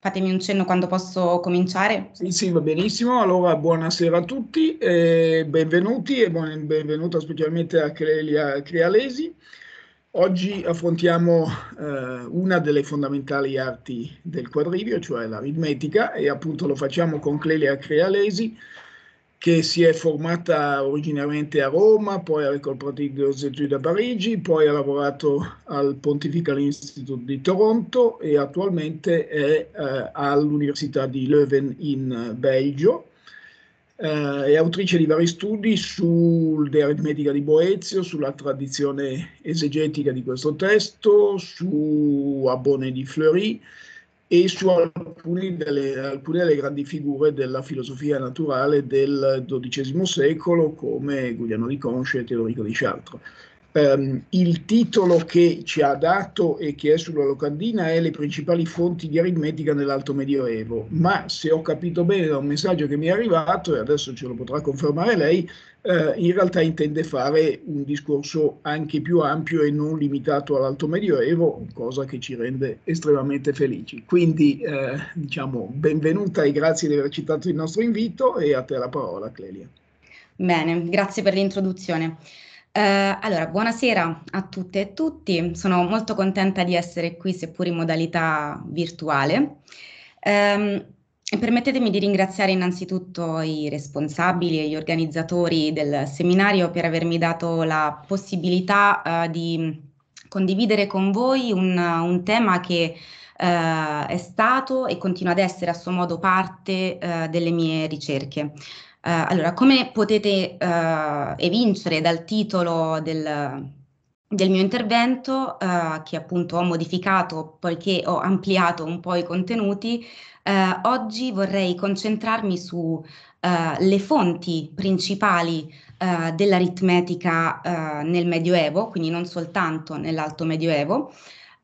Fatemi un cenno quando posso cominciare. Sì, sì, va benissimo. Allora, buonasera a tutti, eh, benvenuti e buon, benvenuta specialmente a Clelia Crealesi. Oggi affrontiamo eh, una delle fondamentali arti del quadrivio, cioè l'aritmetica, e appunto lo facciamo con Clelia Crealesi, che si è formata originariamente a Roma, poi ha ricolprato i Giuseppe da Parigi, poi ha lavorato al Pontifical Institute di Toronto e attualmente è eh, all'Università di Leuven in Belgio. Eh, è autrice di vari studi sull'aritmetica di Boezio, sulla tradizione esegetica di questo testo, su Abbone di Fleury, e su delle, alcune delle grandi figure della filosofia naturale del XII secolo come Guglielmo di Conce e Teodorico di Chartres ehm, il titolo che ci ha dato e che è sulla locandina è le principali fonti di aritmetica nell'Alto Medioevo, ma se ho capito bene da un messaggio che mi è arrivato, e adesso ce lo potrà confermare lei, eh, in realtà intende fare un discorso anche più ampio e non limitato all'Alto Medioevo, cosa che ci rende estremamente felici. Quindi eh, diciamo benvenuta e grazie di aver accettato il nostro invito e a te la parola Clelia. Bene, grazie per l'introduzione. Eh, allora, buonasera a tutte e tutti, sono molto contenta di essere qui seppur in modalità virtuale. Eh, permettetemi di ringraziare innanzitutto i responsabili e gli organizzatori del seminario per avermi dato la possibilità eh, di condividere con voi un, un tema che Uh, è stato e continua ad essere a suo modo parte uh, delle mie ricerche. Eh, allora, come potete eh, evincere dal titolo del, del mio intervento, eh, che appunto ho modificato poiché ho ampliato un po' i contenuti, oggi vorrei concentrarmi sulle fonti principali Uh, dell'aritmetica uh, nel Medioevo, quindi non soltanto nell'Alto Medioevo,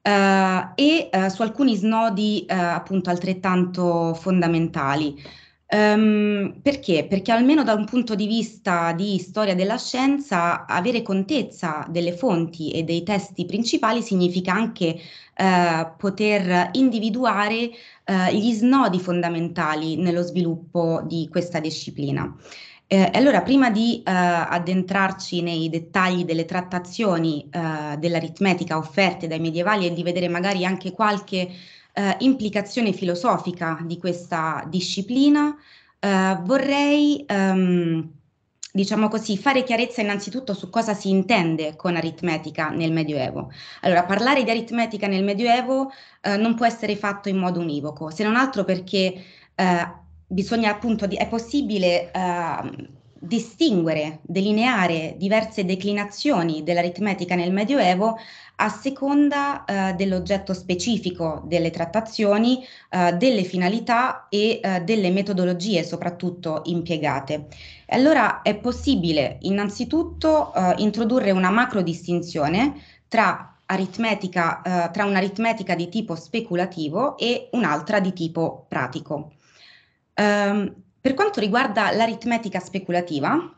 uh, e su alcuni snodi appunto altrettanto fondamentali. Um, perché? Perché almeno da un punto di vista di storia della scienza, avere contezza delle fonti e dei testi principali significa anche uh, poter individuare uh, gli snodi fondamentali nello sviluppo di questa disciplina. Eh, allora, prima di eh, addentrarci nei dettagli delle trattazioni eh, dell'aritmetica offerte dai medievali e di vedere magari anche qualche eh, implicazione filosofica di questa disciplina, eh, vorrei ehm, diciamo così, fare chiarezza innanzitutto su cosa si intende con aritmetica nel Medioevo. Allora, parlare di aritmetica nel Medioevo eh, non può essere fatto in modo univoco, se non altro perché eh, bisogna appunto, è possibile eh, distinguere, delineare diverse declinazioni dell'aritmetica nel Medioevo a seconda eh, dell'oggetto specifico delle trattazioni, eh, delle finalità e eh, delle metodologie soprattutto impiegate. Allora è possibile innanzitutto eh, introdurre una macro distinzione tra, eh, tra un'aritmetica di tipo speculativo e un'altra di tipo pratico. Um, per quanto riguarda l'aritmetica speculativa,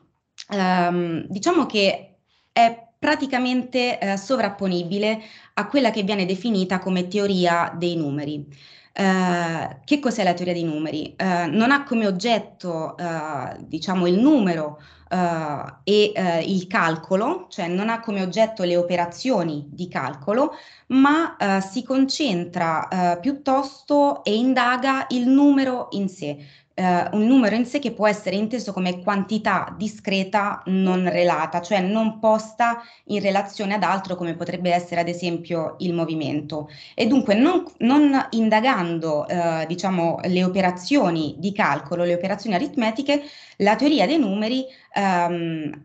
ehm, diciamo che è praticamente eh, sovrapponibile a quella che viene definita come teoria dei numeri. Eh, che cos'è la teoria dei numeri? Eh, non ha come oggetto eh, diciamo il numero eh, e eh, il calcolo, cioè non ha come oggetto le operazioni di calcolo, ma si concentra piuttosto e indaga il numero in sé, eh, un numero in sé che può essere inteso come quantità discreta non relata, cioè non posta in relazione ad altro come potrebbe essere ad esempio il movimento. E dunque non, non indagando eh, diciamo, le operazioni di calcolo, le operazioni aritmetiche, la teoria dei numeri ehm,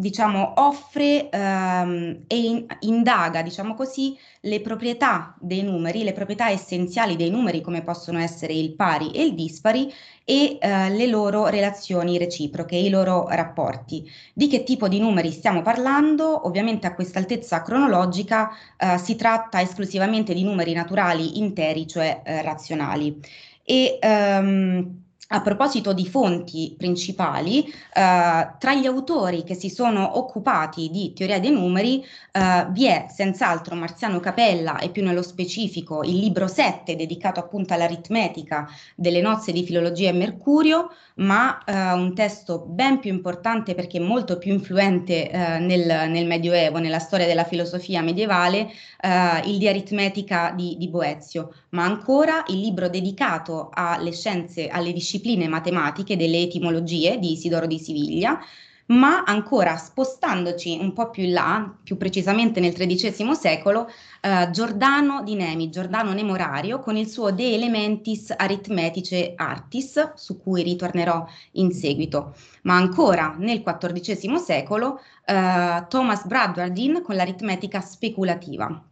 diciamo, offre ehm, e in, indaga, diciamo così, le proprietà dei numeri, le proprietà essenziali dei numeri come possono essere il pari e il dispari e eh, le loro relazioni reciproche, i loro rapporti. Di che tipo di numeri stiamo parlando? Ovviamente a quest'altezza cronologica eh, si tratta esclusivamente di numeri naturali interi, cioè eh, razionali. E, ehm, a proposito di fonti principali, eh, tra gli autori che si sono occupati di teoria dei numeri eh, vi è senz'altro Marziano Capella e più nello specifico il libro 7 dedicato appunto all'aritmetica delle nozze di filologia e Mercurio, ma eh, un testo ben più importante perché molto più influente eh, nel, nel, Medioevo, nella storia della filosofia medievale, eh, il di aritmetica di, di Boezio ma ancora il libro dedicato alle scienze, alle discipline matematiche delle etimologie di Isidoro di Siviglia, ma ancora spostandoci un po' più in là, più precisamente nel XIII secolo, eh, Giordano di Nemi, Giordano Nemorario, con il suo De Elementis Arithmetice Artis, su cui ritornerò in seguito. Ma ancora nel XIV secolo, eh, Thomas Bradwardine con l'aritmetica speculativa.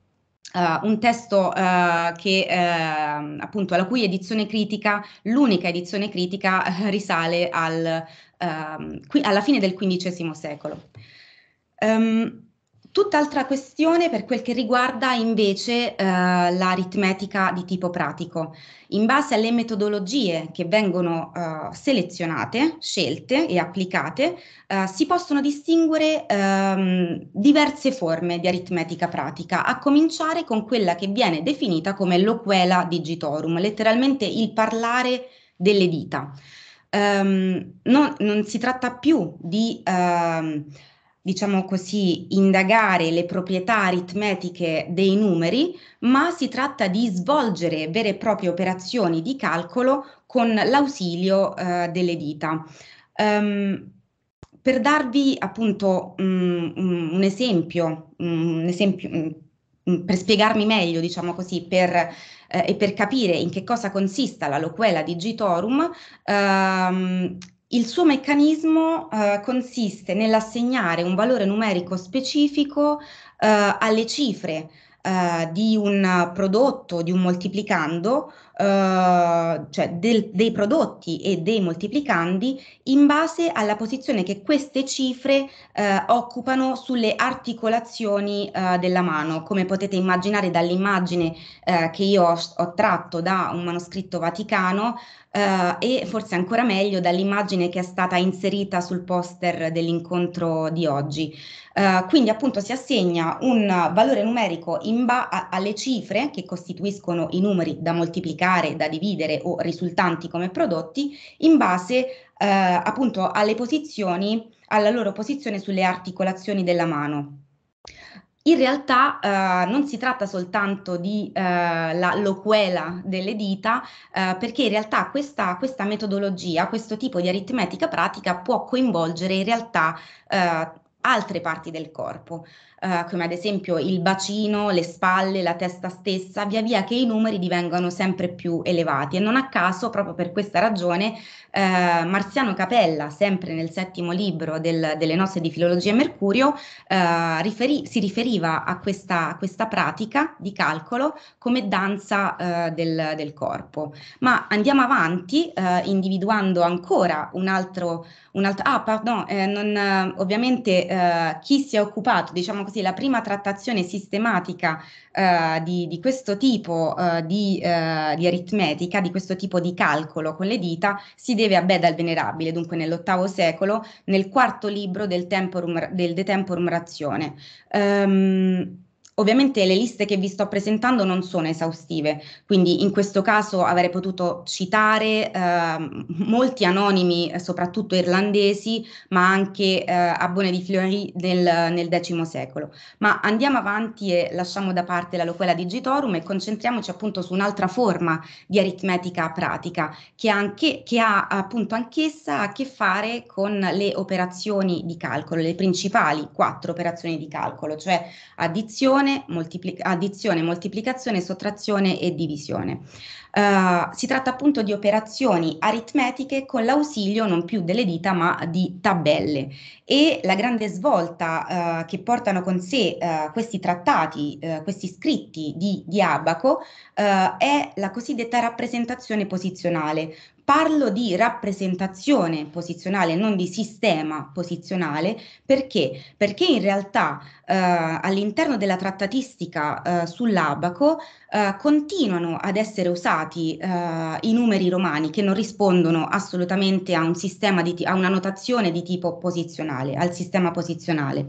Uh, un testo uh, che uh, appunto la cui edizione critica, l'unica edizione critica eh, risale al, ehm, qui, alla fine del XV secolo. Um, Tutt'altra questione per quel che riguarda invece eh, l'aritmetica di tipo pratico. In base alle metodologie che vengono eh, selezionate, scelte e applicate, eh, si possono distinguere ehm, diverse forme di aritmetica pratica, a cominciare con quella che viene definita come loquela digitorum, letteralmente il parlare delle dita. Um, non, non, si tratta più di... Uh, diciamo così, indagare le proprietà aritmetiche dei numeri, ma si tratta di svolgere vere e proprie operazioni di calcolo con l'ausilio eh, delle dita. Um, per darvi appunto um, un esempio, mm, un esempio per spiegarmi meglio, diciamo così, per, eh, e per capire in che cosa consista la loquela digitorum, ehm, il suo meccanismo eh, consiste nell'assegnare un valore numerico specifico eh, alle cifre eh, di un prodotto, di un moltiplicando, eh, cioè del, dei prodotti e dei moltiplicandi in base alla posizione che queste cifre eh, occupano sulle articolazioni eh, della mano. Come potete immaginare dall'immagine eh, che io ho, ho, tratto da un manoscritto vaticano eh, e forse ancora meglio dall'immagine che è stata inserita sul poster dell'incontro di oggi. Uh, quindi appunto si assegna un valore numerico alle cifre che costituiscono i numeri da moltiplicare classificare, da dividere o risultanti come prodotti in base eh, appunto alle posizioni, alla loro posizione sulle articolazioni della mano. In realtà eh, non si tratta soltanto di eh, la loquela delle dita, eh, perché in realtà questa, questa, metodologia, questo tipo di aritmetica pratica può coinvolgere in realtà eh, altre parti del corpo eh, come ad esempio il bacino, le spalle, la testa stessa, via via che i numeri divengono sempre più elevati e non a caso, proprio per questa ragione, eh, Marziano Capella, sempre nel settimo libro del, delle nozze di filologia e Mercurio, eh, riferì, si riferiva a questa, a questa, pratica di calcolo come danza eh, del, del, corpo. Ma andiamo avanti eh, individuando ancora un altro, un altro ah, pardon, eh, non, ovviamente chi si è occupato, diciamo così, la prima trattazione sistematica eh, di, di, questo tipo eh, di, eh, di, aritmetica, di questo tipo di calcolo con le dita, si deve a Beda il Venerabile, dunque nell'ottavo secolo, nel quarto libro del Temporum, del De Temporum Razione. Um, ehm, Ovviamente le liste che vi sto presentando non sono esaustive, quindi in questo caso avrei potuto citare eh, molti anonimi, eh, soprattutto irlandesi, ma anche eh, abbone di Fleury del, nel X secolo. Ma andiamo avanti e lasciamo da parte la loquela digitorum e concentriamoci appunto su un'altra forma di aritmetica pratica, che, anche, che ha appunto anch'essa a che fare con le operazioni di calcolo, le principali quattro operazioni di calcolo, cioè addizione, moltipli- addizione, moltiplicazione, sottrazione e divisione. Uh, si tratta appunto di operazioni aritmetiche con l'ausilio non più delle dita ma di tabelle e la grande svolta uh, che portano con sé uh, questi trattati, questi scritti di, di Abaco è la cosiddetta rappresentazione posizionale, Parlo di rappresentazione posizionale, non di sistema posizionale, perché? Perché in realtà eh, all'interno della trattatistica eh, sull'abaco eh, continuano ad essere usati eh, i numeri romani che non rispondono assolutamente a, un di, a una notazione di tipo posizionale, al sistema posizionale.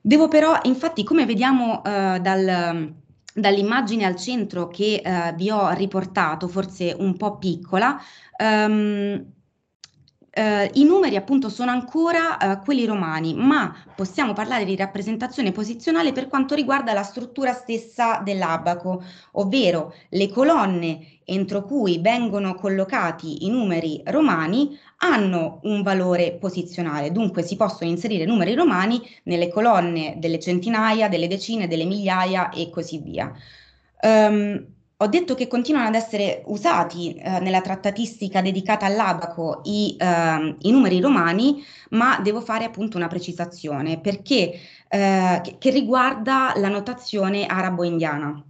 Devo però, infatti, come vediamo eh, dal dall'immagine al centro che eh, vi ho riportato, forse un po' piccola, um, eh, I numeri appunto sono ancora eh, quelli romani, ma possiamo parlare di rappresentazione posizionale per quanto riguarda la struttura stessa dell'abaco, ovvero le colonne entro cui vengono collocati i numeri romani hanno un valore posizionale, dunque si possono inserire numeri romani nelle colonne delle centinaia, delle decine, delle migliaia e così via. Um, ho detto che continuano ad essere usati eh, nella trattatistica dedicata all'abaco i, eh, i, numeri romani, ma devo fare appunto una precisazione perché, eh, che, che riguarda la notazione arabo-indiana.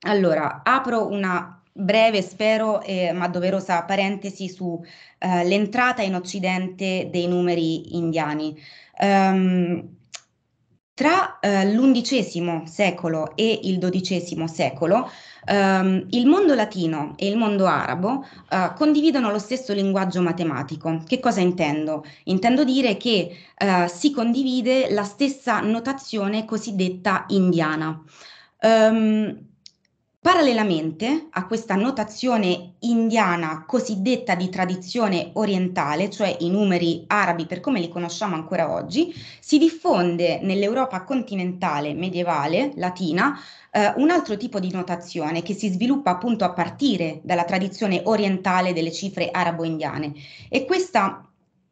Allora, apro una breve, spero, eh, ma doverosa parentesi sull'entrata eh, in Occidente dei numeri indiani. Um, tra eh, l'undicesimo secolo e il dodicesimo secolo Um, il mondo latino e il mondo arabo uh, condividono lo stesso linguaggio matematico. Che cosa intendo? Intendo dire che uh, si condivide la stessa notazione cosiddetta indiana. Um, Parallelamente a questa notazione indiana cosiddetta di tradizione orientale, cioè i numeri arabi per come li conosciamo ancora oggi, si diffonde nell'Europa continentale medievale latina eh, un altro tipo di notazione che si sviluppa appunto a partire dalla tradizione orientale delle cifre arabo-indiane e questa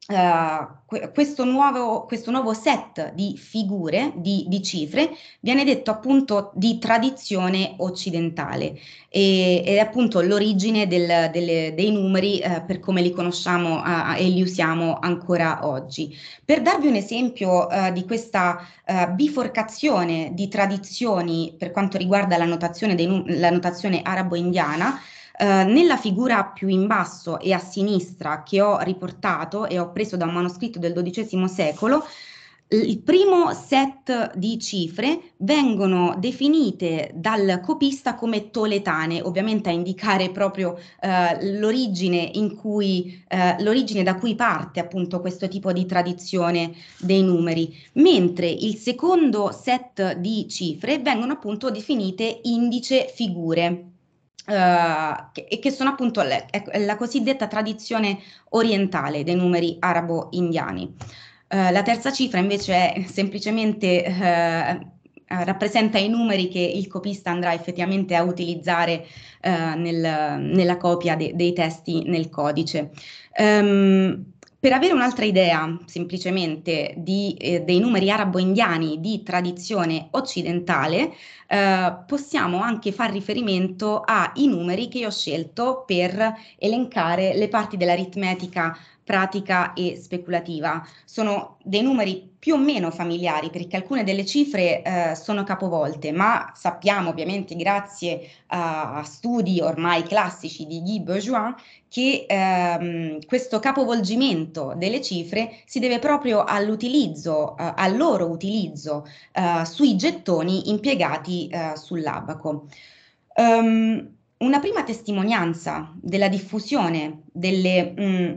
Uh, questo, nuovo, questo, nuovo, set di figure, di, di, cifre, viene detto appunto di tradizione occidentale e, ed è appunto l'origine del, delle, dei numeri uh, per come li conosciamo uh, e li usiamo ancora oggi. Per darvi un esempio eh, di questa biforcazione di tradizioni per quanto riguarda la notazione, dei, la notazione arabo-indiana, eh, nella figura più in basso e a sinistra che ho riportato e ho preso da un manoscritto del XII secolo, il primo set di cifre vengono definite dal copista come toletane, ovviamente a indicare proprio eh, l'origine, in cui, eh, l'origine da cui parte appunto questo tipo di tradizione dei numeri, mentre il secondo set di cifre vengono appunto definite indice figure. Uh, che, che, sono appunto le, ecco, la cosiddetta tradizione orientale dei numeri arabo-indiani. Uh, la terza cifra invece è semplicemente uh, rappresenta i numeri che il copista andrà effettivamente a utilizzare nel, nella copia de, dei testi nel codice. Um, per avere un'altra idea, semplicemente, di, eh, dei numeri arabo-indiani di tradizione occidentale, eh, possiamo anche far riferimento ai numeri che io ho scelto per elencare le parti dell'aritmetica pratica e speculativa. Sono dei numeri più o meno familiari, perché alcune delle cifre eh, sono capovolte, ma sappiamo ovviamente grazie a, a studi ormai classici di Guy Bourgeois che ehm, questo capovolgimento delle cifre si deve proprio all'utilizzo, eh, al loro utilizzo eh, sui gettoni impiegati eh, sull'abaco. Um, una prima testimonianza della diffusione delle... Mh, mm,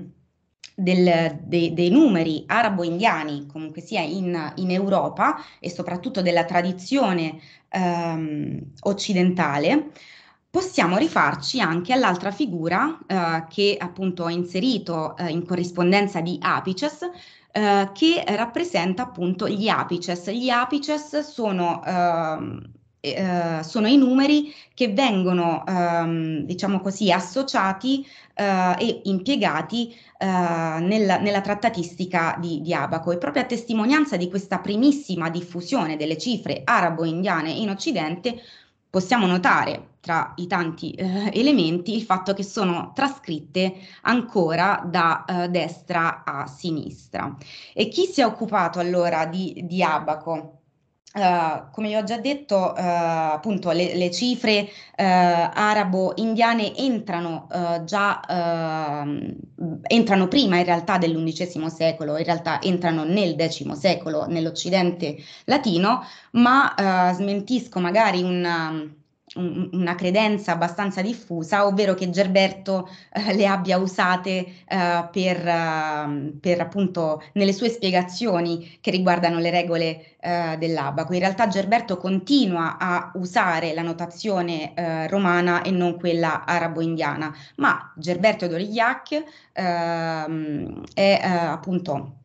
del, de, dei numeri arabo-indiani, comunque sia in, in, Europa e soprattutto della tradizione ehm, occidentale, possiamo rifarci anche all'altra figura eh, che appunto ho inserito eh, in corrispondenza di Apices, eh, che rappresenta appunto gli Apices. Gli Apices sono... Ehm, eh, sono i numeri che vengono, ehm, diciamo così, associati eh, e impiegati eh, nel, nella trattatistica di, di, Abaco e proprio a testimonianza di questa primissima diffusione delle cifre arabo-indiane in Occidente possiamo notare tra i tanti eh, elementi il fatto che sono trascritte ancora da eh, destra a sinistra. E chi si è occupato allora di, di Abaco? Uh, come vi ho già detto, uh, appunto le, le cifre uh, arabo-indiane entrano già, ehm, entrano prima in realtà dell'undicesimo secolo, in realtà entrano nel X secolo nell'Occidente latino, ma smentisco magari un un, una credenza abbastanza diffusa, ovvero che Gerberto eh, le abbia usate eh, per, eh, per, appunto nelle sue spiegazioni che riguardano le regole eh, dell'abaco. In realtà Gerberto continua a usare la notazione eh, romana e non quella arabo-indiana, ma Gerberto d'Origliac ehm, è eh, appunto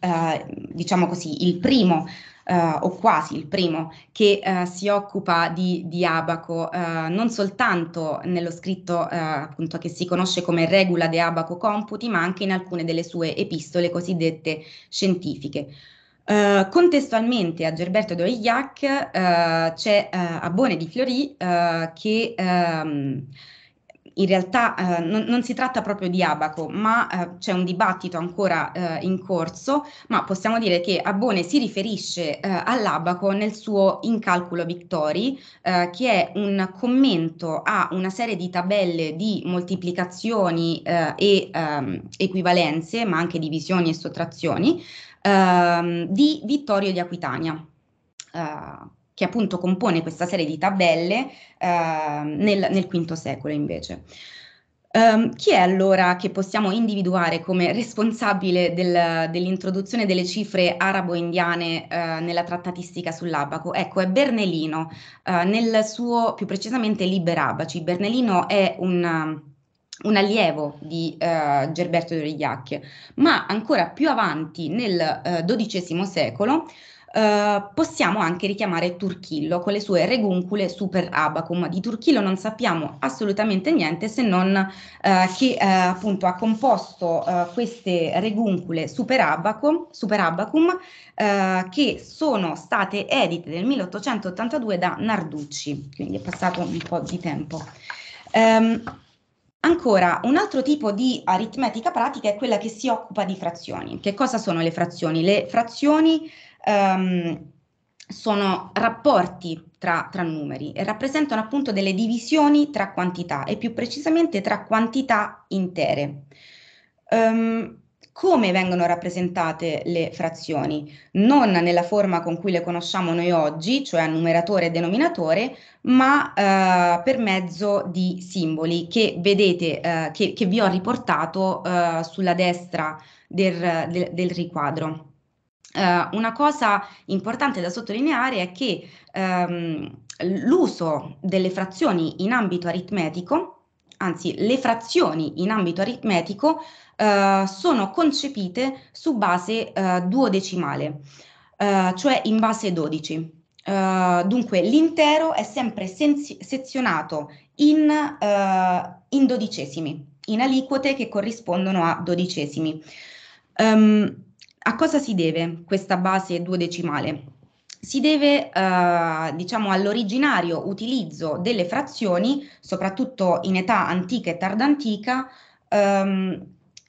diciamo così il primo eh, o quasi il primo, che eh, si occupa di, di Abaco eh, non soltanto nello scritto eh, appunto che si conosce come Regula de Abaco Computi, ma anche in alcune delle sue epistole cosiddette scientifiche. Uh, contestualmente a Gerberto Doigliac uh, eh, c'è uh, Abbone di Flori che um, in realtà eh, non, non, si tratta proprio di abaco, ma eh, c'è un dibattito ancora eh, in corso, ma possiamo dire che Abbone si riferisce eh, all'abaco nel suo Incalculo Victori, eh, che è un commento a una serie di tabelle di moltiplicazioni eh, e ehm, equivalenze, ma anche divisioni e sottrazioni, ehm, di Vittorio di Aquitania. Uh, che appunto compone questa serie di tabelle eh, nel, nel V secolo invece. Um, chi è allora che possiamo individuare come responsabile del, dell'introduzione delle cifre arabo-indiane uh, nella trattatistica sull'abaco? Ecco, è Bernelino, uh, eh, nel suo più precisamente Liber Abaci. Bernelino è un, un allievo di uh, Gerberto de ma ancora più avanti nel XII secolo eh, possiamo anche richiamare Turchillo con le sue reguncule super abacum. Di Turchillo non sappiamo assolutamente niente se non eh, che eh, appunto ha composto eh, queste reguncule super abacum, super abacum eh, che sono state edite nel 1882 da Narducci, quindi è passato un po' di tempo. Um, Ancora, un altro tipo di aritmetica pratica è quella che si occupa di frazioni. Che cosa sono le frazioni? Le frazioni ehm, sono rapporti tra, tra, numeri e rappresentano appunto delle divisioni tra quantità e più precisamente tra quantità intere. Um, come vengono rappresentate le frazioni? Non nella forma con cui le conosciamo noi oggi, cioè a numeratore e denominatore, ma eh, per mezzo di simboli che vedete, eh, che, che, vi ho riportato eh, sulla destra del, del, del riquadro. Uh, una cosa importante da sottolineare è che um, l'uso delle frazioni in ambito aritmetico, anzi le frazioni in ambito aritmetico, uh, sono concepite su base uh, duodecimale, cioè in base 12. dunque l'intero è sempre sezionato in, in dodicesimi, in aliquote che corrispondono a dodicesimi. Um, a cosa si deve questa base duodecimale? si deve eh, diciamo all'originario utilizzo delle frazioni, soprattutto in età antica e tardantica, ehm,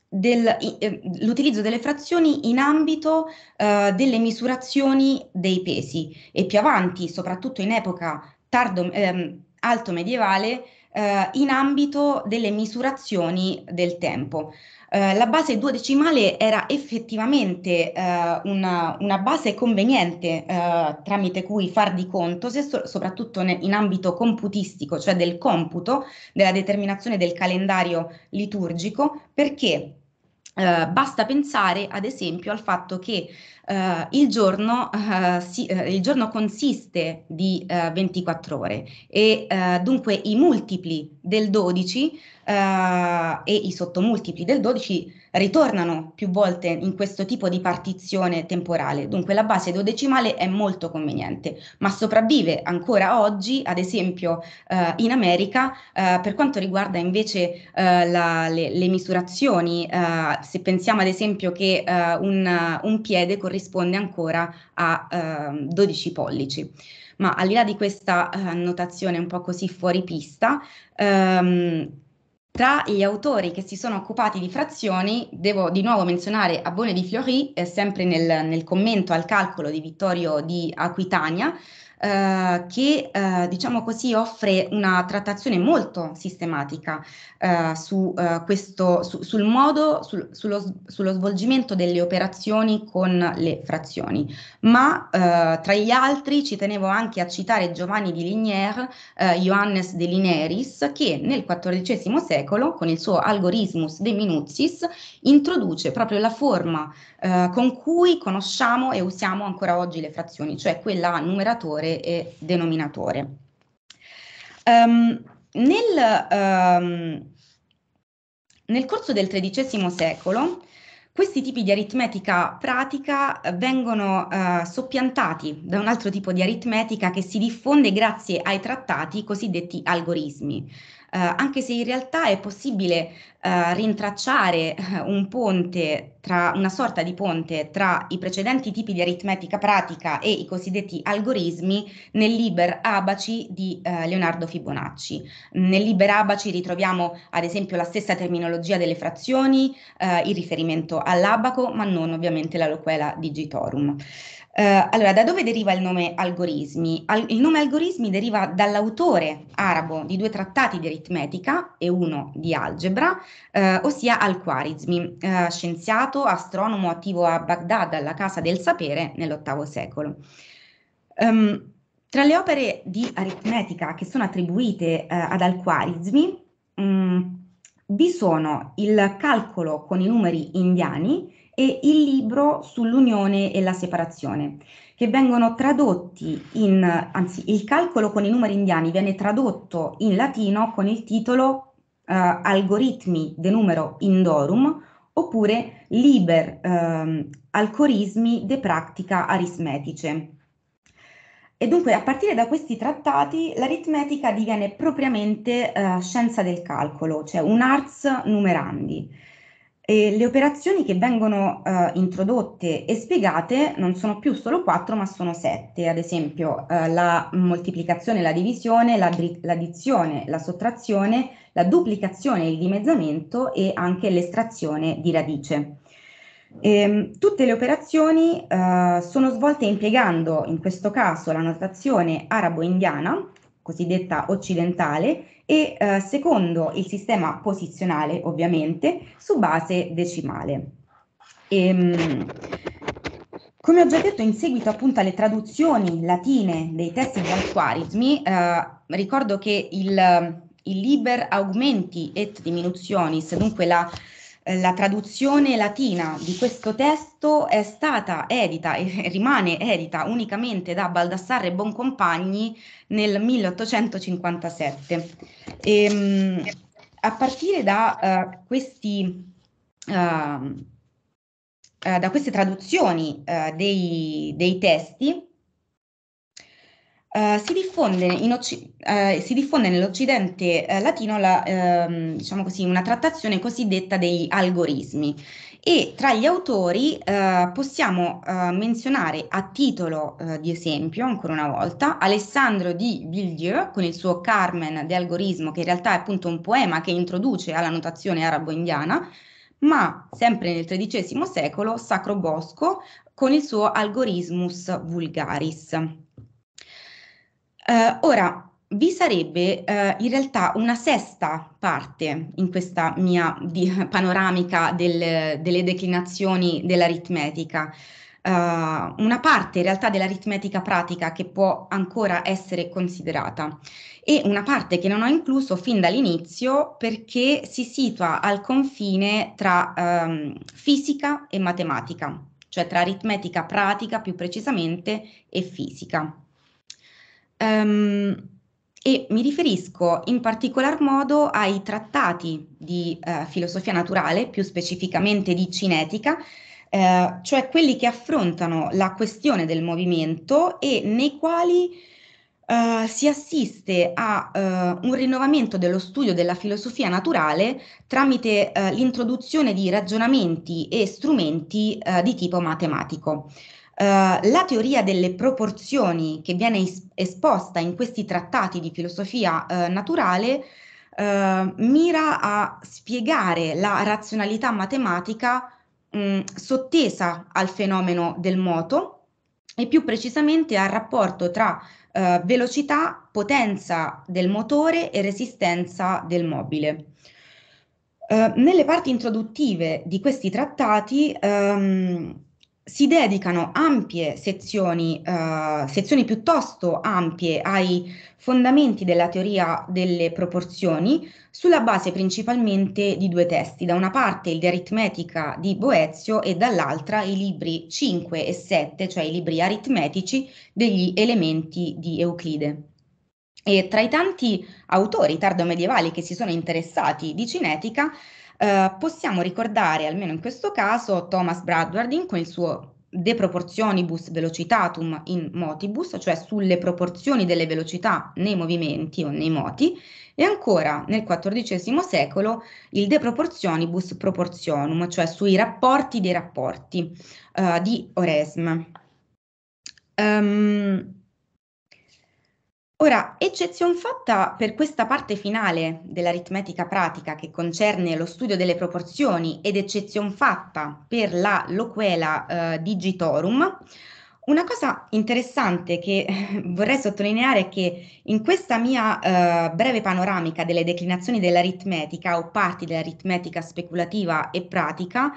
del, eh, l'utilizzo delle frazioni in ambito eh, delle misurazioni dei pesi e più avanti, soprattutto in epoca tardo, ehm, alto medievale, eh, in ambito delle misurazioni del tempo. Eh, la base duodecimale era effettivamente eh, una, una, base conveniente eh, tramite cui far di conto, so- soprattutto ne- in ambito computistico, cioè del computo, della determinazione del calendario liturgico, perché eh, basta pensare ad esempio al fatto che uh, il, giorno, uh, si, il, giorno, consiste di 24 ore e dunque i multipli del 12 e i sottomultipli del 12 ritornano più volte in questo tipo di partizione temporale, dunque la base dodecimale è molto conveniente, ma sopravvive ancora oggi, ad esempio eh, in America, eh, per quanto riguarda invece eh, la, le, le, misurazioni, eh, se pensiamo ad esempio che eh, un, un, piede corrisponde ancora a 12 ehm, pollici ma al di là di questa uh, eh, notazione un po' così fuori pista, um, tra gli autori che si sono occupati di frazioni, devo di nuovo menzionare Abbone di Fiori, eh, sempre nel, nel commento al calcolo di Vittorio di Aquitania, eh, che eh, diciamo così offre una trattazione molto sistematica eh, su, eh, questo, su, sul modo, sul, sullo, sullo, svolgimento delle operazioni con le frazioni. Ma eh, tra gli altri ci tenevo anche a citare Giovanni di Lignier, Johannes de Lineris, che nel XIV secolo con il suo algorismus de minutiis introduce proprio la forma con cui conosciamo e usiamo ancora oggi le frazioni, cioè quella numeratore numeratore e denominatore. Um, nel, um, nel corso del XIII secolo questi tipi di aritmetica pratica vengono eh, soppiantati da un altro tipo di aritmetica che si diffonde grazie ai trattati cosiddetti algoritmi, eh, anche se in realtà è possibile eh, rintracciare eh, un ponte tra una sorta di ponte tra i precedenti tipi di aritmetica pratica e i cosiddetti algoritmi nel Liber Abaci di eh, Leonardo Fibonacci. Nel Liber Abaci ritroviamo ad esempio la stessa terminologia delle frazioni, eh, il riferimento all'abaco, ma non ovviamente la loquela digitorum. Eh, allora, da dove deriva il nome algoritmi? Al- il nome algoritmi deriva dall'autore arabo di due trattati di aritmetica e uno di algebra, eh, ossia Al-Khwarizmi, eh, scienziato, astronomo attivo a Baghdad, alla Casa del Sapere, nell'VIII secolo. Um, tra le opere di aritmetica che sono attribuite eh, ad Al-Khwarizmi, mh, mm, vi sono il calcolo con i numeri indiani, e il libro sull'unione e la separazione, che vengono tradotti in, anzi il calcolo con i numeri indiani viene tradotto in latino con il titolo eh, Algoritmi de numero indorum oppure Liber eh, alcorismi de practica aritmetice. E dunque a partire da questi trattati l'aritmetica diviene propriamente eh, scienza del calcolo, cioè un arts numerandi e le operazioni che vengono eh, introdotte e spiegate non sono più solo quattro, ma sono sette, ad esempio eh, la moltiplicazione, la divisione, la l'addizione, la sottrazione, la duplicazione, il dimezzamento e anche l'estrazione di radice. E, ehm, tutte le operazioni eh, sono svolte impiegando in questo caso la notazione arabo-indiana, cosiddetta occidentale, e eh, secondo il sistema posizionale ovviamente su base decimale. E, ehm, come ho già detto, in seguito appunto alle traduzioni latine dei testi di al eh, ricordo che il, il liber augmenti et diminutionis, dunque la eh, la traduzione latina di questo testo è stata edita e rimane edita unicamente da Baldassarre Boncompagni nel 1857. E, ehm, a partire da, uh, questi, uh, uh, da queste traduzioni dei, dei testi, eh, si, diffonde occ- uh, eh, si, diffonde nell'Occidente uh, latino la, ehm, diciamo così, una trattazione cosiddetta degli algoritmi e tra gli autori possiamo menzionare a titolo di esempio, ancora una volta, Alessandro di Villedieu con il suo Carmen de Algorismo, che in realtà è appunto un poema che introduce alla notazione arabo-indiana, ma sempre nel XIII secolo Sacro Bosco con il suo Algorismus Vulgaris. Eh, ora, vi sarebbe eh, in realtà una sesta parte in questa mia di, panoramica del, delle declinazioni dell'aritmetica. Uh, una parte in realtà dell'aritmetica pratica che può ancora essere considerata e una parte che non ho incluso fin dall'inizio perché si situa al confine tra um, fisica e matematica, cioè tra aritmetica pratica più precisamente e fisica. Ehm, e mi riferisco in particolar modo ai trattati di eh, filosofia naturale, più specificamente di cinetica, eh, cioè quelli che affrontano la questione del movimento e nei quali eh, si assiste a eh, un rinnovamento dello studio della filosofia naturale tramite eh, l'introduzione di ragionamenti e strumenti eh, di tipo matematico. Eh, la teoria delle proporzioni che viene es- esposta in questi trattati di filosofia uh, naturale uh, mira a spiegare la razionalità matematica mh, mm, sottesa al fenomeno del moto e più precisamente al rapporto tra velocità, potenza del motore e resistenza del mobile. nelle parti introduttive di questi trattati um, si dedicano ampie sezioni, eh, sezioni piuttosto ampie ai fondamenti della teoria delle proporzioni sulla base principalmente di due testi, da una parte il di aritmetica di Boezio e dall'altra i libri 5 e 7, cioè i libri aritmetici degli elementi di Euclide. E tra i tanti autori tardo medievali che si sono interessati di cinetica, eh, possiamo ricordare, almeno in questo caso, Thomas Bradwardin con il suo De proporzionibus velocitatum in motibus, cioè sulle proporzioni delle velocità nei movimenti o nei moti, e ancora nel XIV secolo il De proporzionibus proportionum, cioè sui rapporti dei rapporti uh, di Oresme. Um, Ora, eccezion fatta per questa parte finale dell'aritmetica pratica che concerne lo studio delle proporzioni ed eccezion fatta per la loquela eh, digitorum, una cosa interessante che vorrei sottolineare è che in questa mia eh, breve panoramica delle declinazioni dell'aritmetica o parti dell'aritmetica speculativa e pratica,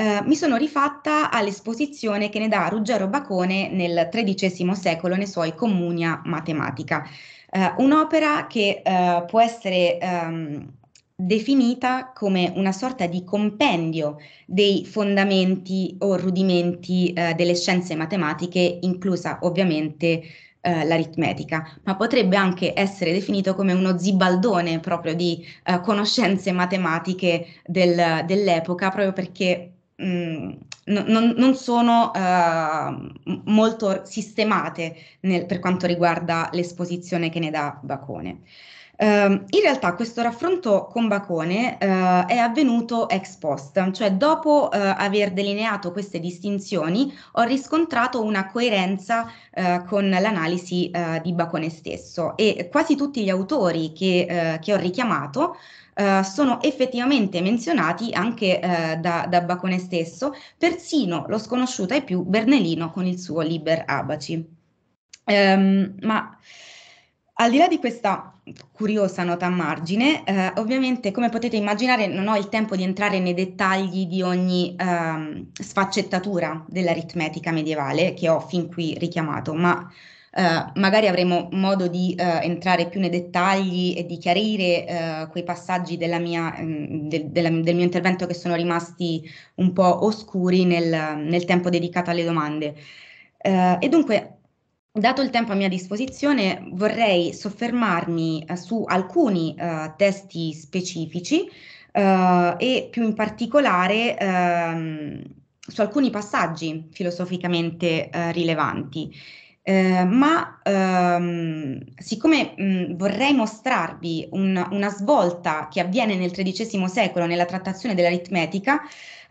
eh, mi sono rifatta all'esposizione che ne dà Ruggero Bacone nel XIII secolo nei suoi Comunia Matematica, eh, un'opera che eh, può essere ehm, definita come una sorta di compendio dei fondamenti o rudimenti eh, delle scienze matematiche, inclusa ovviamente eh, l'aritmetica, ma potrebbe anche essere definito come uno zibaldone proprio di uh, conoscenze matematiche del, dell'epoca, proprio perché mh, mm, non, non, sono eh, molto sistemate nel, per quanto riguarda l'esposizione che ne dà Bacone. Eh, in realtà questo raffronto con Bacone eh, è avvenuto ex post, cioè dopo eh, aver delineato queste distinzioni ho riscontrato una coerenza eh, con l'analisi eh, di Bacone stesso e quasi tutti gli autori che, che ho richiamato eh, sono effettivamente menzionati anche eh, da, da Bacone stesso, persino lo sconosciuto ai più Bernelino con il suo Liber Abaci. Um, ma al di là di questa curiosa nota a margine, eh, ovviamente come potete immaginare non ho il tempo di entrare nei dettagli di ogni eh, sfaccettatura dell'aritmetica medievale che ho fin qui richiamato, ma Uh, magari avremo modo di uh, entrare più nei dettagli e di chiarire uh, quei passaggi della mia, mh, mm, de, della, del mio intervento che sono rimasti un po' oscuri nel, nel tempo dedicato alle domande. e dunque, dato il tempo a mia disposizione, vorrei soffermarmi su alcuni testi specifici e più in particolare ehm, su alcuni passaggi filosoficamente rilevanti. Eh, ma ehm, siccome mh, vorrei mostrarvi un, una svolta che avviene nel XIII secolo nella trattazione dell'aritmetica,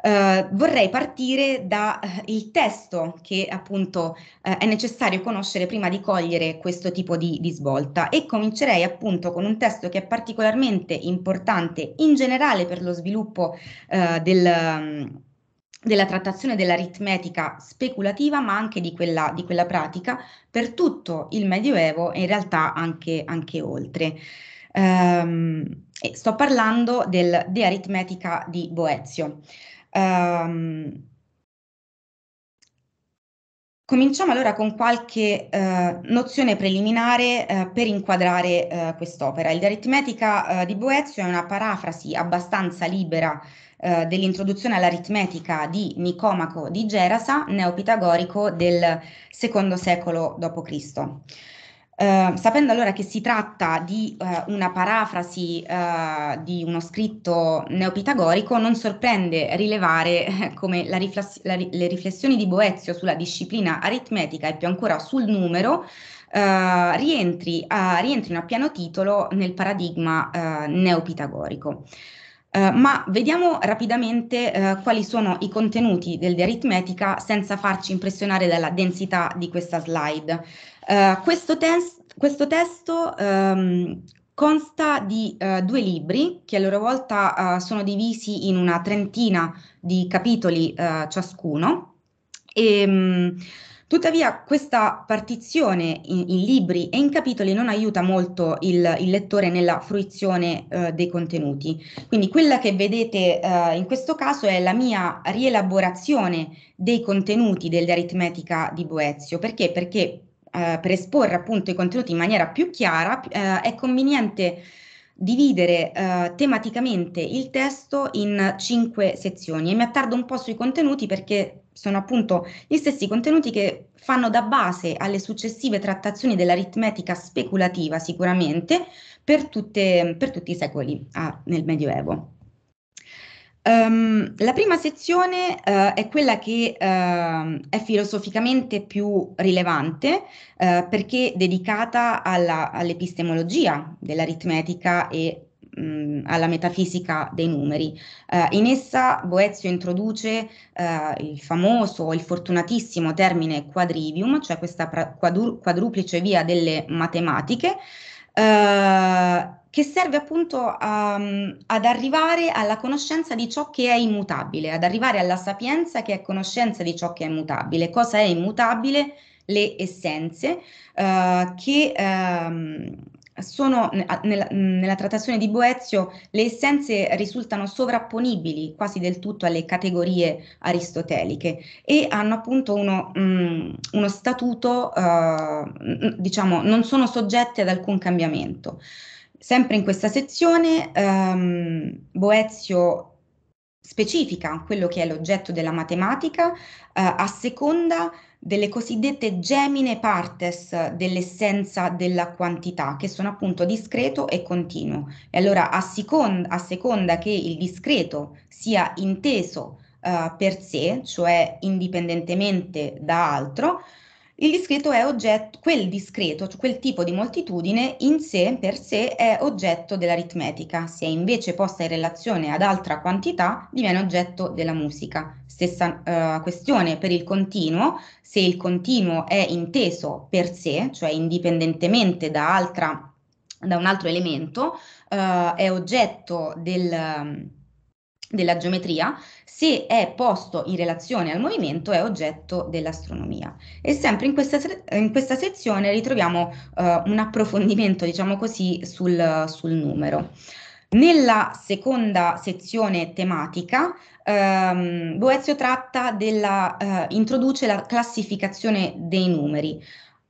eh, vorrei partire dal eh, testo che appunto eh, è necessario conoscere prima di cogliere questo tipo di, di svolta e comincerei appunto con un testo che è particolarmente importante in generale per lo sviluppo eh, del della trattazione dell'aritmetica speculativa, ma anche di quella, di quella, pratica per tutto il Medioevo e in realtà anche, anche oltre. Um, sto parlando del De Aritmetica di Boezio. Um, cominciamo allora con qualche uh, nozione preliminare uh, per inquadrare uh, quest'opera. Il De Aritmetica di Boezio è una parafrasi abbastanza libera eh, dell'introduzione all'aritmetica di Nicomaco di Gerasa, neopitagorico del secondo secolo d.C. Eh, sapendo allora che si tratta di eh, una parafrasi eh, di uno scritto neopitagorico, non sorprende rilevare eh, come rifless- ri- le riflessioni di Boezio sulla disciplina aritmetica e più ancora sul numero eh, rientri, eh, rientrino a pieno titolo nel paradigma neopitagorico. Eh, ma vediamo rapidamente uh, quali sono i contenuti del dell'aritmetica senza farci impressionare dalla densità di questa slide. Uh, questo, test, questo, testo um, consta di due libri che a loro volta sono divisi in una trentina di capitoli ciascuno. E, um, Tuttavia questa partizione in, in libri e in capitoli non aiuta molto il, il lettore nella fruizione eh, dei contenuti. Quindi quella che vedete eh, in questo caso è la mia rielaborazione dei contenuti dell'aritmetica di Boezio. Perché? Perché eh, per esporre appunto i contenuti in maniera più chiara eh, è conveniente dividere eh, tematicamente il testo in cinque sezioni e mi attardo un po' sui contenuti perché sono appunto gli stessi contenuti che fanno da base alle successive trattazioni dell'aritmetica speculativa sicuramente per, tutte, per tutti i secoli ah, nel Medioevo. Um, la prima sezione uh, è quella che uh, è filosoficamente più rilevante uh, perché dedicata all'epistemologia dell'aritmetica e mh, alla metafisica dei numeri. Eh, in essa Boezio introduce eh, il famoso, il fortunatissimo termine quadrivium, cioè questa pra- quadru- quadruplice via delle matematiche, eh, che serve appunto a, ad arrivare alla conoscenza di ciò che è immutabile, ad arrivare alla sapienza che è conoscenza di ciò che è immutabile. Cosa è immutabile? le essenze eh, che ehm, sono, nella, nella, trattazione di Boezio le essenze risultano sovrapponibili quasi del tutto alle categorie aristoteliche e hanno appunto uno, mh, mm, uno statuto, eh, diciamo, non sono soggette ad alcun cambiamento. Sempre in questa sezione ehm, Boezio specifica quello che è l'oggetto della matematica eh, a seconda delle cosiddette gemine partes dell'essenza della quantità, che sono appunto discreto e continuo. E allora a, seconda, a seconda che il discreto sia inteso uh, per sé, cioè indipendentemente da altro, il discreto è oggetto, quel discreto, cioè quel tipo di moltitudine in sé per sé è oggetto dell'aritmetica, se è invece posta in relazione ad altra quantità diviene oggetto della musica, Stessa uh, questione per il continuo, se il continuo è inteso per sé, cioè indipendentemente da, altra, da un altro elemento, uh, è oggetto del, della geometria, se è posto in relazione al movimento è oggetto dell'astronomia. E sempre in questa, in questa sezione ritroviamo uh, un approfondimento, diciamo così, sul, sul numero. Nella seconda sezione tematica ehm, Boezio tratta della, eh, introduce la classificazione dei numeri,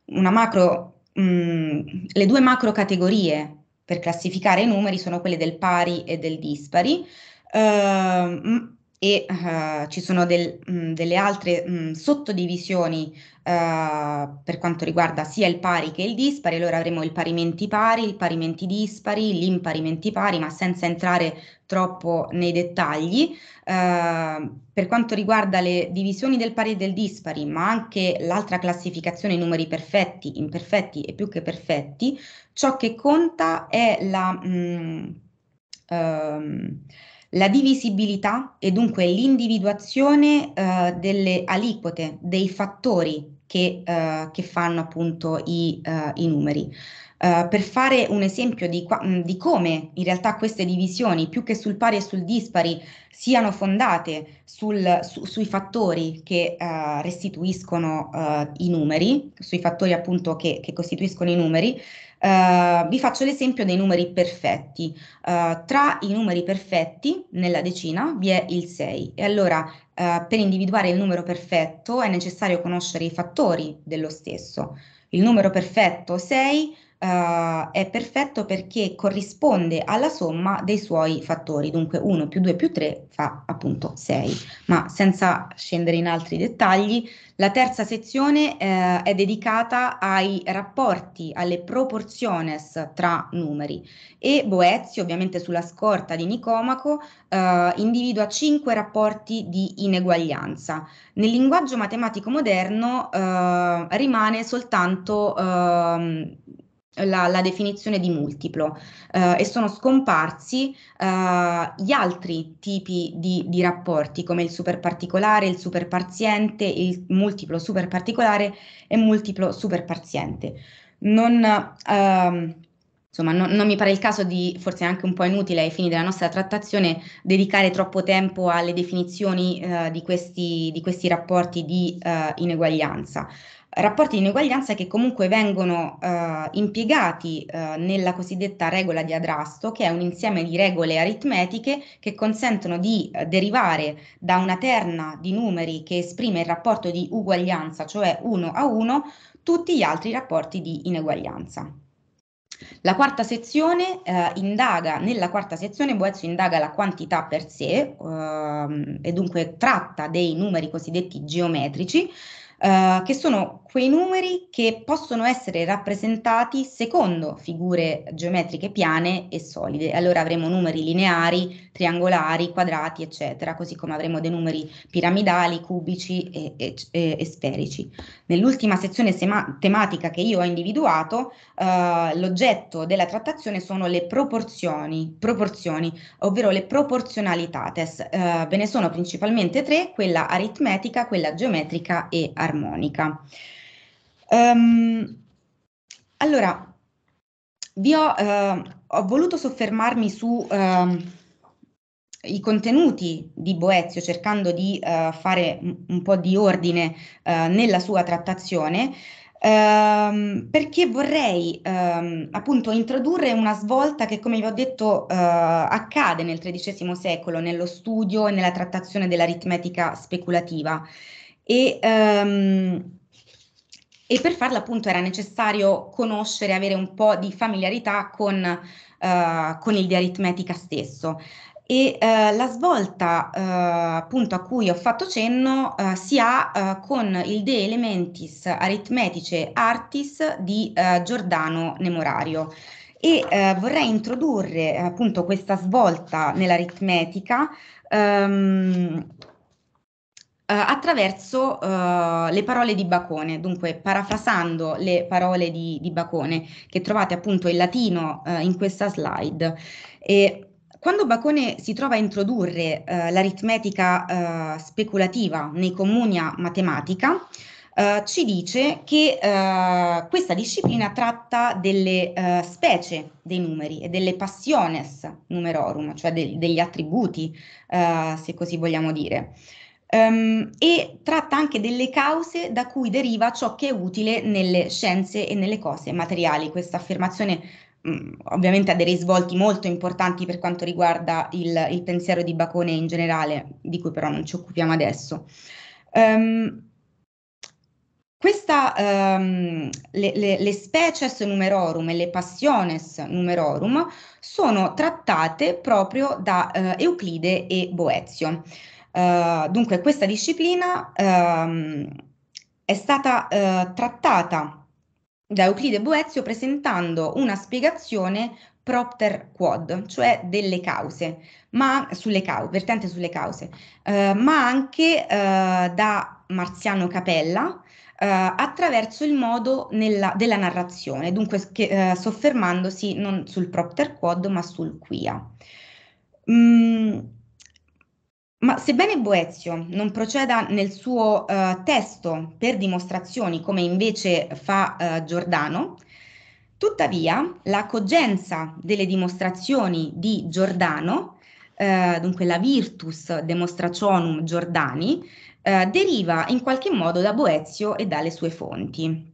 macro, mh, mm, le due macro categorie per classificare i numeri sono quelle del pari e del dispari, ehm, e uh, ci sono del, mh, delle altre mh, sottodivisioni uh, per quanto riguarda sia il pari che il dispari, allora avremo il parimenti pari, il parimenti dispari, l'imparimenti pari, ma senza entrare troppo nei dettagli. Uh, per quanto riguarda le divisioni del pari e del dispari, ma anche l'altra classificazione, i numeri perfetti, imperfetti e più che perfetti, ciò che conta è la... Mh, ehm, la divisibilità e dunque l'individuazione eh, delle aliquote, dei fattori che, eh, che fanno appunto i, eh, i numeri. Eh, per fare un esempio di, di, come in realtà queste divisioni, più che sul pari e sul dispari, siano fondate sul, su, sui fattori che eh, restituiscono eh, i numeri, sui fattori appunto che, che costituiscono i numeri, eh, vi faccio l'esempio dei numeri perfetti. Uh, tra i numeri perfetti nella decina vi è il 6 e allora uh, per individuare il numero perfetto è necessario conoscere i fattori dello stesso. Il numero perfetto 6 eh, è perfetto perché corrisponde alla somma dei suoi fattori, dunque 1 più 2 più 3 fa appunto 6, ma senza scendere in altri dettagli, la terza sezione eh, è dedicata ai rapporti, alle proportiones tra numeri e Boezio, ovviamente sulla scorta di Nicomaco, eh, individua 5 rapporti di ineguaglianza. Nel linguaggio matematico moderno eh, rimane soltanto ehm, la, la, definizione di multiplo eh, e sono scomparsi eh, gli altri tipi di, di, rapporti come il super particolare, il super paziente, il multiplo super particolare e multiplo superparziente. Non, ehm, insomma, non, non mi pare il caso di, forse anche un po' inutile ai fini della nostra trattazione, dedicare troppo tempo alle definizioni eh, di, questi, di, questi, rapporti di eh, ineguaglianza rapporti di ineguaglianza che comunque vengono eh, impiegati eh, nella cosiddetta regola di Adrasto, che è un insieme di regole aritmetiche che consentono di eh, derivare da una terna di numeri che esprime il rapporto di uguaglianza, cioè 1 a 1, tutti gli altri rapporti di ineguaglianza. La quarta sezione eh, indaga, nella quarta sezione Boezio indaga la quantità per sé eh, e dunque tratta dei numeri cosiddetti geometrici eh, che sono quei numeri che possono essere rappresentati secondo figure geometriche piane e solide. Allora avremo numeri lineari, triangolari, quadrati, eccetera, così come avremo dei numeri piramidali, cubici e, e, e, e sferici. Nell'ultima sezione tematica che io ho individuato, eh, l'oggetto della trattazione sono le proporzioni, proporzioni ovvero le proporzionalità. Eh, ve ne sono principalmente tre, quella aritmetica, quella geometrica e aritmetica armonica. Um, allora, vi ho, eh, ho, voluto soffermarmi sui eh, contenuti di Boezio, cercando di eh, fare un po' di ordine eh, nella sua trattazione, ehm, perché vorrei ehm, appunto introdurre una svolta che, come vi ho detto, eh, accade nel XIII secolo nello studio e nella trattazione dell'aritmetica speculativa e, um, e per farla appunto era necessario conoscere, avere un po' di familiarità con, uh, con il di aritmetica stesso. E uh, la svolta uh, appunto a cui ho fatto cenno uh, si ha con il De Elementis Aritmetice Artis di Giordano Nemorario. E vorrei introdurre appunto questa svolta nell'aritmetica um, eh, attraverso uh, le parole di Bacone, dunque parafrasando le parole di, di Bacone che trovate appunto in latino uh, in questa slide. E quando Bacone si trova a introdurre uh, l'aritmetica speculativa nei comuni a matematica, ci dice che questa disciplina tratta delle specie dei numeri e delle passiones numerorum, cioè de- degli attributi, se così vogliamo dire. Um, e tratta anche delle cause da cui deriva ciò che è utile nelle scienze e nelle cose materiali. Questa affermazione mh, mm, ovviamente ha dei risvolti molto importanti per quanto riguarda il, il, pensiero di Bacone in generale, di cui però non ci occupiamo adesso. Um, questa, um, le, le, le, species numerorum e le passiones numerorum sono trattate proprio da uh, Euclide e Boezio. Eh, dunque, questa disciplina uh, è stata uh, trattata da Euclide Boezio presentando una spiegazione propter quod, cioè delle cause, ma sulle cause, vertente sulle cause, eh, ma anche da Marziano Capella, Uh, attraverso il modo nella, della narrazione, dunque che, uh, soffermandosi non sul propter quod ma sul quia. Mm, ma sebbene Boezio non proceda nel suo eh, testo per dimostrazioni come invece fa eh, Giordano, tuttavia la cogenza delle dimostrazioni di Giordano, eh, dunque la virtus demonstrationum Giordani, eh, deriva in qualche modo da Boezio e dalle sue fonti.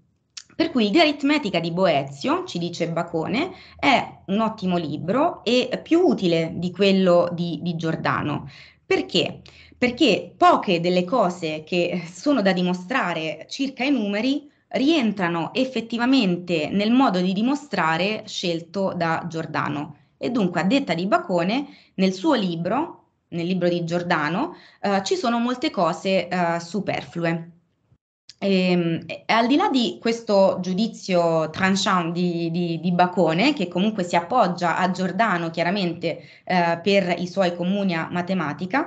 Per cui Idea aritmetica di Boezio, ci dice Bacone, è un ottimo libro e più utile di quello di, di Giordano, perché? Perché poche delle cose che eh, sono da dimostrare circa i numeri rientrano effettivamente nel modo di dimostrare scelto da Giordano. E dunque, a detta di Bacone, nel suo libro, nel libro di Giordano, eh, ci sono molte cose eh, superflue. E, ehm, e, al di là di questo giudizio tranchant di, di, di Bacone, che comunque si appoggia a Giordano chiaramente eh, per i suoi comuni a matematica,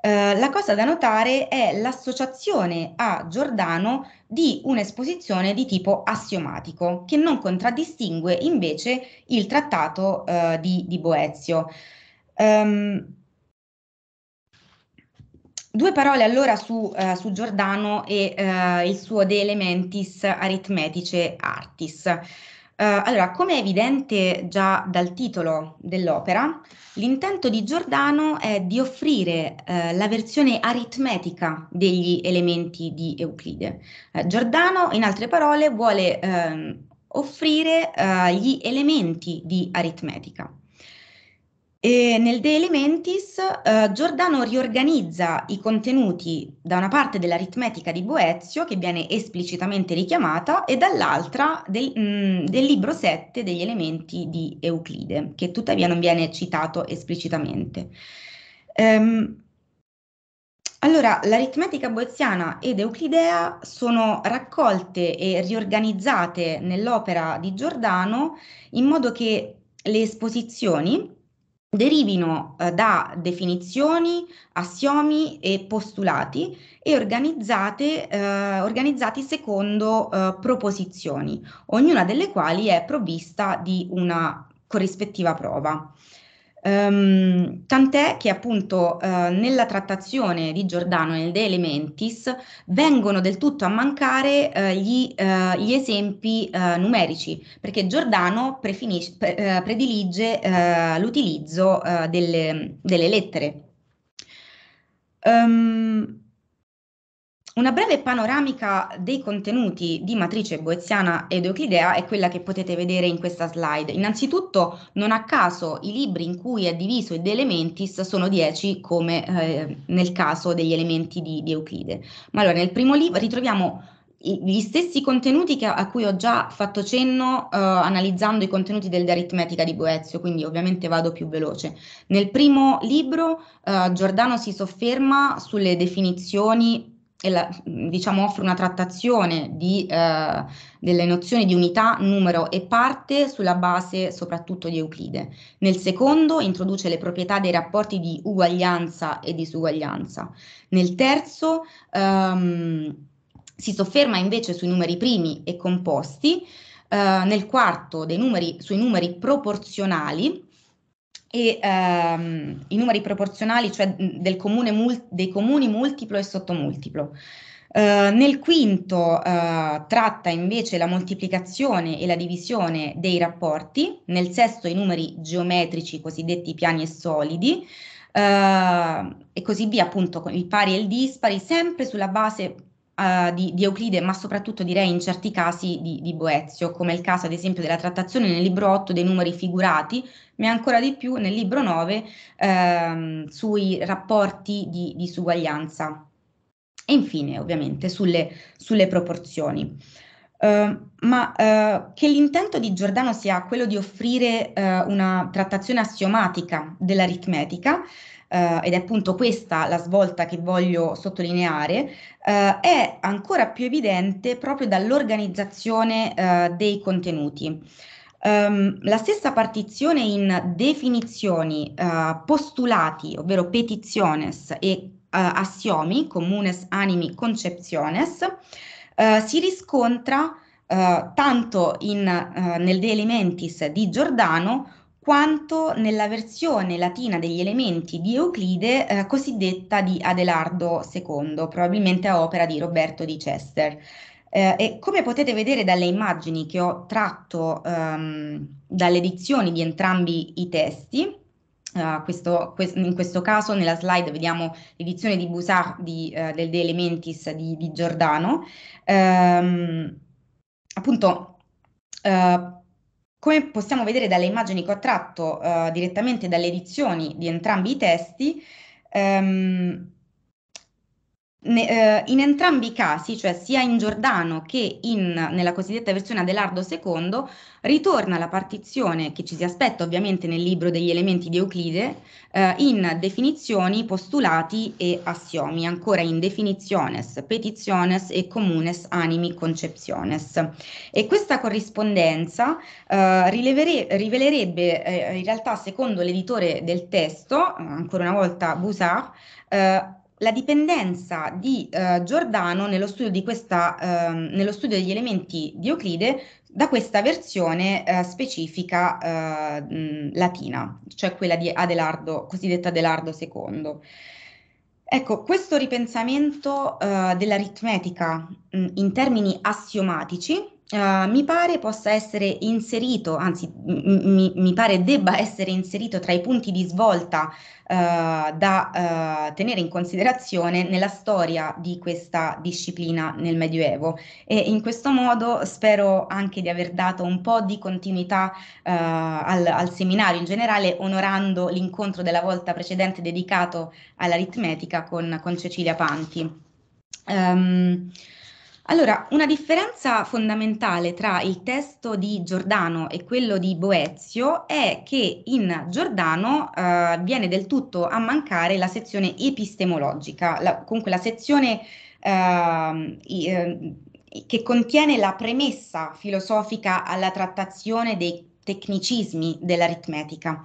eh, la cosa da notare è l'associazione a Giordano di un'esposizione di tipo assiomatico, che non contraddistingue invece il trattato eh, di, di, Boezio. Um, Due parole allora su, eh, su Giordano e eh, il suo De Elementis Aritmetice Artis. Eh, allora, come è evidente già dal titolo dell'opera, l'intento di Giordano è di offrire eh, la versione aritmetica degli elementi di Euclide. Eh, Giordano, in altre parole, vuole ehm, offrire eh, gli elementi di aritmetica. E nel De Elementis eh, Giordano riorganizza i contenuti da una parte dell'aritmetica di Boezio, che viene esplicitamente richiamata, e dall'altra del, mh, mm, del libro 7 degli elementi di Euclide, che tuttavia non viene citato esplicitamente. Ehm, allora, l'aritmetica boeziana ed euclidea sono raccolte e riorganizzate nell'opera di Giordano in modo che le esposizioni derivino eh, da definizioni, assiomi e postulati e eh, organizzati secondo eh, proposizioni, ognuna delle quali è provvista di una corrispettiva prova. Um, tant'è che appunto uh, nella trattazione di Giordano nel De Elementis vengono del tutto a mancare uh, gli, uh, gli, esempi numerici, perché Giordano prefinis- pre- predilige l'utilizzo delle, delle, lettere. Um, una breve panoramica dei contenuti di matrice boeziana ed euclidea è quella che potete vedere in questa slide. Innanzitutto, non a caso, i libri in cui è diviso ed elementis sono 10, come eh, nel caso degli elementi di, di Euclide. Ma allora, nel primo libro ritroviamo gli stessi contenuti che, a cui ho già fatto cenno eh, analizzando i contenuti dell'aritmetica di Boezio, quindi ovviamente vado più veloce. Nel primo libro eh, Giordano si sofferma sulle definizioni la, diciamo, offre una trattazione di, eh, delle nozioni di unità, numero e parte sulla base soprattutto di Euclide. Nel secondo introduce le proprietà dei rapporti di uguaglianza e disuguaglianza. Nel terzo ehm, si sofferma invece sui numeri primi e composti, eh, nel quarto numeri, sui numeri proporzionali e ehm, i numeri proporzionali, cioè mhmm, mul- dei comuni multiplo e sottomultiplo. Eh, nel quinto eh, tratta invece la moltiplicazione e la divisione dei rapporti, nel sesto i numeri geometrici, cosiddetti piani e solidi, eh, e così via, appunto con il pari e il dispari, sempre sulla base ehm, di, di, Euclide, ma soprattutto direi in certi casi di, di Boezio, come il caso ad esempio della trattazione nel libro 8 dei numeri figurati ma ancora di più nel libro 9 ehm, sui rapporti di disuguaglianza e infine ovviamente sulle, sulle proporzioni. Uh, ma uh, che l'intento di Giordano sia quello di offrire uh, una trattazione assiomatica dell'aritmetica, eh, ed è appunto questa la svolta che voglio sottolineare, è ancora più evidente proprio dall'organizzazione dei contenuti. Um, la stessa partizione in definizioni, uh, postulati, ovvero petitiones e uh, assiomi, comunes animi conceptiones, uh, si riscontra tanto in, nel De Elementis di Giordano quanto nella versione latina degli elementi di Euclide cosiddetta di Adelardo II, probabilmente a opera di Roberto di Chester. Eh, e come potete vedere dalle immagini che ho tratto ehm, dalle edizioni di entrambi i testi, Uh, questo, quest, in questo caso nella slide vediamo l'edizione di Busard di, uh, del De Elementis di, di Giordano. Um, appunto, uh, come possiamo vedere dalle immagini che ho tratto direttamente dalle edizioni di entrambi i testi, um, ne, uh, in entrambi i casi, cioè sia in Giordano che in, nella cosiddetta versione Adelardo II, ritorna la partizione che ci si aspetta ovviamente nel libro degli elementi di Euclide uh, in definizioni, postulati e assiomi, ancora in definitiones, petitiones e comunes animi concepciones. E questa corrispondenza uh, rilevere, rivelerebbe eh, in realtà, secondo l'editore del testo, ancora una volta Boussard, eh, la dipendenza di eh, Giordano nello studio, di questa, eh, nello studio, degli elementi di Euclide da questa versione eh, specifica eh, mh, latina, cioè quella di Adelardo, cosiddetta Adelardo II. Ecco, questo ripensamento eh, dell'aritmetica in termini assiomatici Ah, mi pare possa essere inserito, anzi mi, mi, pare debba essere inserito tra i punti di svolta uh, da uh, tenere in considerazione nella storia di questa disciplina nel Medioevo e in questo modo spero anche di aver dato un po' di continuità eh, al, al seminario in generale onorando l'incontro della volta precedente dedicato all'aritmetica con, con Cecilia Panti. Um, allora, una differenza fondamentale tra il testo di Giordano e quello di Boezio è che in Giordano eh, viene del tutto a mancare la sezione epistemologica, la, comunque la sezione eh, che contiene la premessa filosofica alla trattazione dei tecnicismi dell'aritmetica.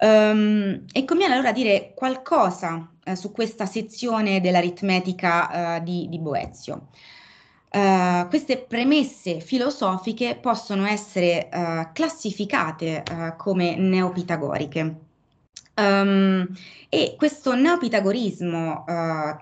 Um, e conviene allora dire qualcosa eh, su questa sezione dell'aritmetica eh, di, di Boezio. Eh, queste premesse filosofiche possono essere uh, classificate uh, come neopitagoriche. Um, e questo neopitagorismo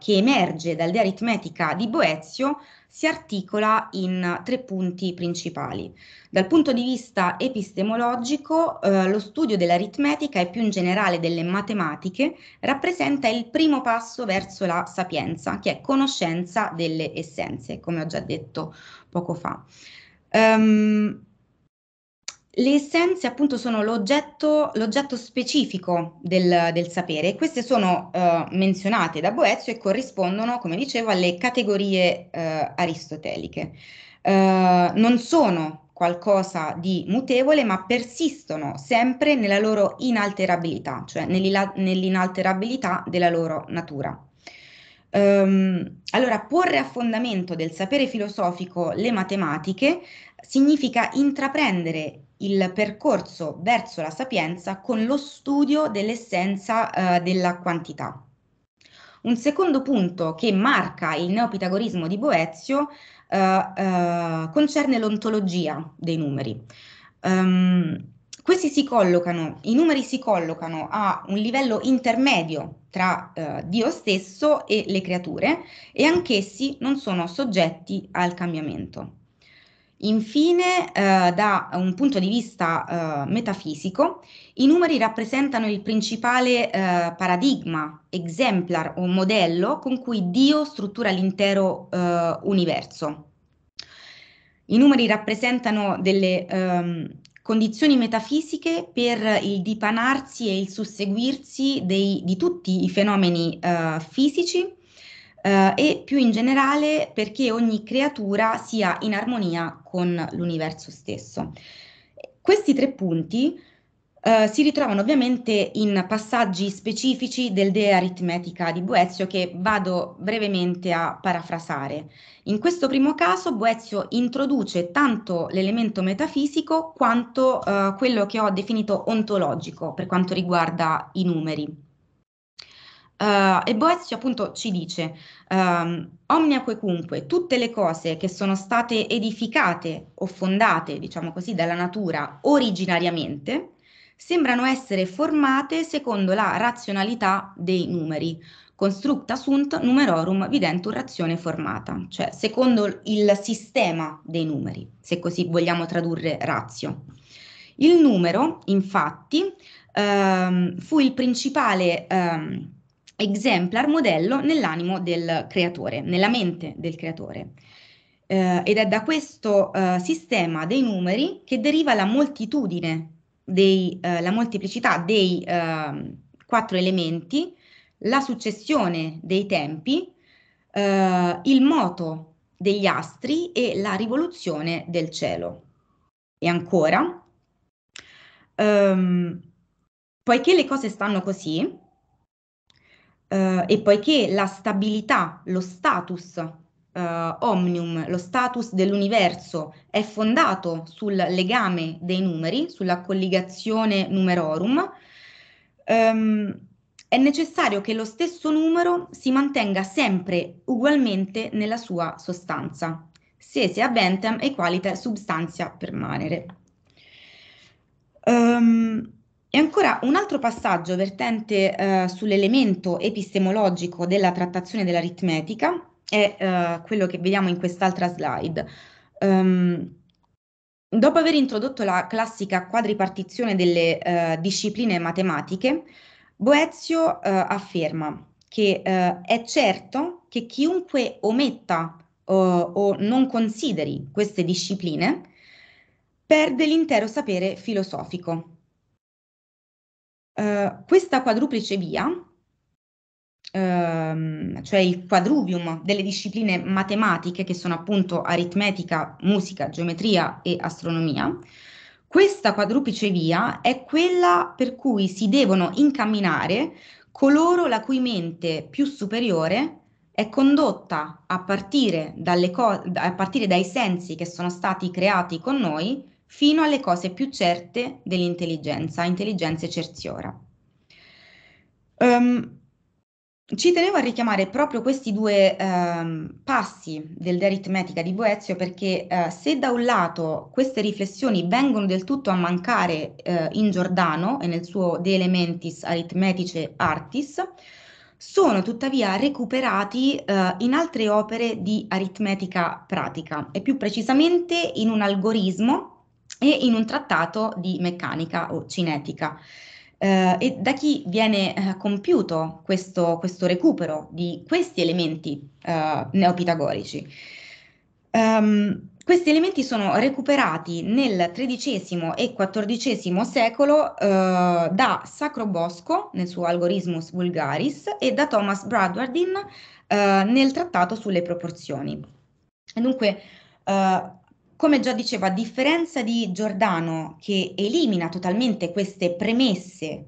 che emerge dall'idea aritmetica di Boezio si articola in tre punti principali. Dal punto di vista epistemologico, eh, lo studio dell'aritmetica e più in generale delle matematiche rappresenta il primo passo verso la sapienza, che è conoscenza delle essenze, come ho già detto poco fa. Um, le essenze appunto sono l'oggetto, l'oggetto specifico del, del, sapere e queste sono eh, menzionate da Boezio e corrispondono, come dicevo, alle categorie eh, aristoteliche. Eh, non sono qualcosa di mutevole ma persistono sempre nella loro inalterabilità, cioè nell'inalterabilità della loro natura. Um, allora, porre a fondamento del sapere filosofico le matematiche significa intraprendere il percorso verso la sapienza con lo studio dell'essenza uh, della quantità. Un secondo punto che marca il neopitagorismo di Boezio uh, uh, concerne l'ontologia dei numeri. Um, questi si collocano, i numeri si collocano a un livello intermedio tra eh, Dio stesso e le creature e anch'essi non sono soggetti al cambiamento. Infine, eh, da un punto di vista eh, metafisico, i numeri rappresentano il principale eh, paradigma, exemplar o modello con cui Dio struttura l'intero eh, universo. I numeri rappresentano delle ehm, condizioni metafisiche per il dipanarsi e il susseguirsi dei, di tutti i fenomeni uh, fisici uh, e più in generale perché ogni creatura sia in armonia con l'universo stesso. Questi tre punti eh, si ritrovano ovviamente in passaggi specifici del De Aritmetica di Boezio che vado brevemente a parafrasare. In questo primo caso Boezio introduce tanto l'elemento metafisico quanto eh, quello che ho definito ontologico per quanto riguarda i numeri. Uh, e Boezio appunto ci dice, um, omnia quecunque, tutte le cose che sono state edificate o fondate, diciamo così, dalla natura originariamente, sembrano essere formate secondo la razionalità dei numeri, constructa sunt numerorum videntur razione formata, cioè secondo il sistema dei numeri, se così vogliamo tradurre razio. Il numero, infatti, ehm, fu il principale ehm, exemplar modello nell'animo del creatore, nella mente del creatore. Eh, ed è da questo eh, sistema dei numeri che deriva la moltitudine dei, eh, la molteplicità dei eh, quattro elementi, la successione dei tempi, eh, il moto degli astri e la rivoluzione del cielo. E ancora, ehm, poiché le cose stanno così, eh, e poiché la stabilità, lo status eh, omnium, lo status dell'universo, è fondato sul legame dei numeri, sulla colligazione numerorum, ehm, è necessario che lo stesso numero si mantenga sempre ugualmente nella sua sostanza, se sese abentem equaliter substantia permanere. Um, e ancora un altro passaggio vertente uh, sull'elemento epistemologico della trattazione dell'aritmetica è uh, quello che vediamo in quest'altra slide. Um, dopo aver introdotto la classica quadripartizione delle uh, discipline matematiche, Boezio uh, afferma che è certo che chiunque ometta o non consideri queste discipline perde l'intero sapere filosofico. questa quadruplice via ehm, cioè il quadruvium delle discipline matematiche che sono appunto aritmetica, musica, geometria e astronomia. Questa quadruplice via è quella per cui si devono incamminare coloro la cui mente più superiore è condotta a partire, co- a partire, dai sensi che sono stati creati con noi fino alle cose più certe dell'intelligenza, intelligenza cerziora. Um, ehm, ci tenevo a richiamare proprio questi due ehm, passi del De Aritmetica di Boezio perché eh, se da un lato queste riflessioni vengono del tutto a mancare eh, in Giordano e nel suo De Elementis Aritmetice Artis, sono tuttavia recuperati eh, in altre opere di aritmetica pratica e più precisamente in un algoritmo e in un trattato di meccanica o cinetica eh, e da chi viene eh, compiuto questo, questo, recupero di questi elementi eh, neopitagorici. Um, questi elementi sono recuperati nel XIII e XIV secolo eh, da Sacro Bosco nel suo Algorismus Vulgaris e da Thomas Bradwardine eh, nel trattato sulle proporzioni. E dunque Uh, come già dicevo, a differenza di Giordano, che elimina totalmente queste premesse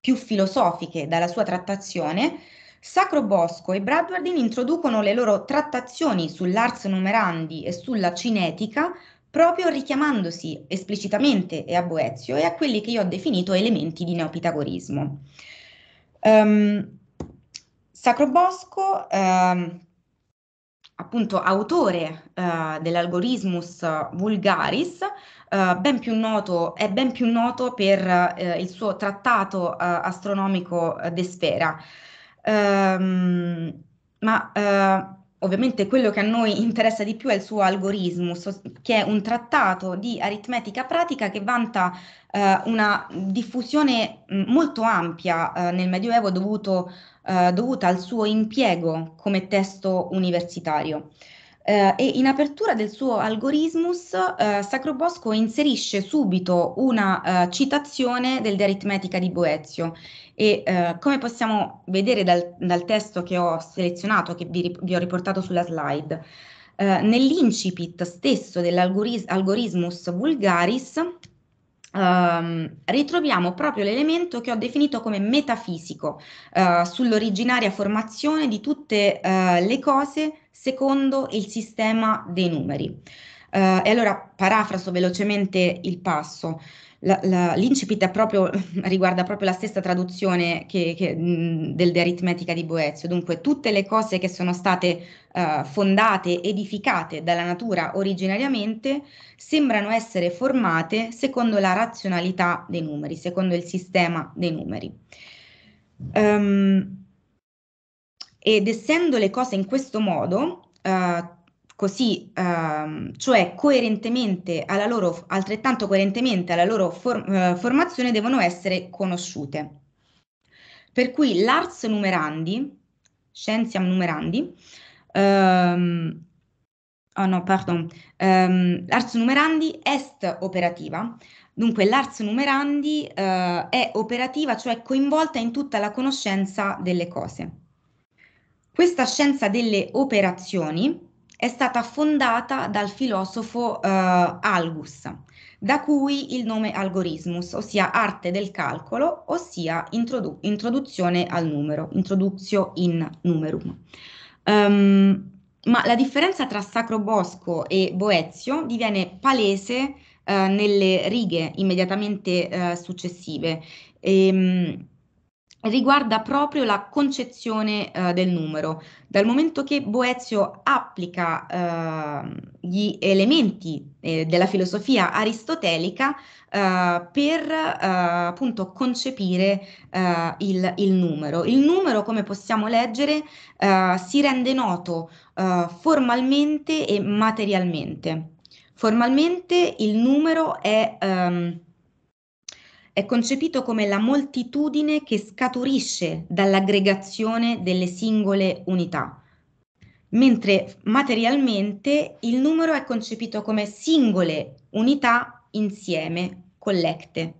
più filosofiche dalla sua trattazione, Sacro Bosco e Bradwardine introducono le loro trattazioni sull'ars numerandi e sulla cinetica proprio richiamandosi esplicitamente a Boezio e a quelli che io ho definito elementi di neopitagorismo. Um, Sacro Bosco um, appunto autore eh, dell'algoritmus vulgaris, eh, ben più noto, è ben più noto per eh, il suo trattato eh, astronomico De Sfera. Ehm, ma eh, ovviamente quello che a noi interessa di più è il suo algoritmus, che è un trattato di aritmetica pratica che vanta eh, una diffusione mm, molto ampia nel Medioevo dovuto eh, dovuta al suo impiego come testo universitario. Eh, e in apertura del suo algoritmus eh, Sacro Bosco inserisce subito una eh, citazione del De Aritmetica di Boezio e eh, come possiamo vedere dal, dal, testo che ho selezionato, che vi, vi ho riportato sulla slide, eh, nell'incipit stesso dell'algoritmus vulgaris Um, ritroviamo proprio l'elemento che ho definito come metafisico uh, sull'originaria formazione di tutte uh, le cose secondo il sistema dei numeri. Uh, e allora parafraso velocemente il passo la, la, l'incipit proprio, riguarda proprio la stessa traduzione che, che, del De Aritmetica di Boezio, dunque tutte le cose che sono state uh, fondate, edificate dalla natura originariamente, sembrano essere formate secondo la razionalità dei numeri, secondo il sistema dei numeri. Um, ed essendo le cose in questo modo, uh, così, ehm, cioè coerentemente alla loro, altrettanto coerentemente alla loro for eh, formazione, devono essere conosciute. Per cui l'ars numerandi, scienziam numerandi, ehm, oh no, pardon, ehm, l'ars numerandi est operativa, Dunque l'ars numerandi eh, è operativa, cioè coinvolta in tutta la conoscenza delle cose. Questa scienza delle operazioni è stata fondata dal filosofo eh, Algus, da cui il nome algoritmus, ossia arte del calcolo, ossia introdu- introduzione al numero, introduzio in numerum. Um, ma la differenza tra Sacro Bosco e Boezio diviene palese eh, nelle righe immediatamente eh, successive. E, ehm, riguarda proprio la concezione eh, del numero. Dal momento che Boezio applica eh, gli elementi eh, della filosofia aristotelica eh, per eh, appunto concepire eh, il, il, numero. Il numero, come possiamo leggere, si rende noto formalmente e materialmente. Formalmente il numero è... Ehm, è concepito come la moltitudine che scaturisce dall'aggregazione delle singole unità, mentre materialmente il numero è concepito come singole unità insieme, collecte.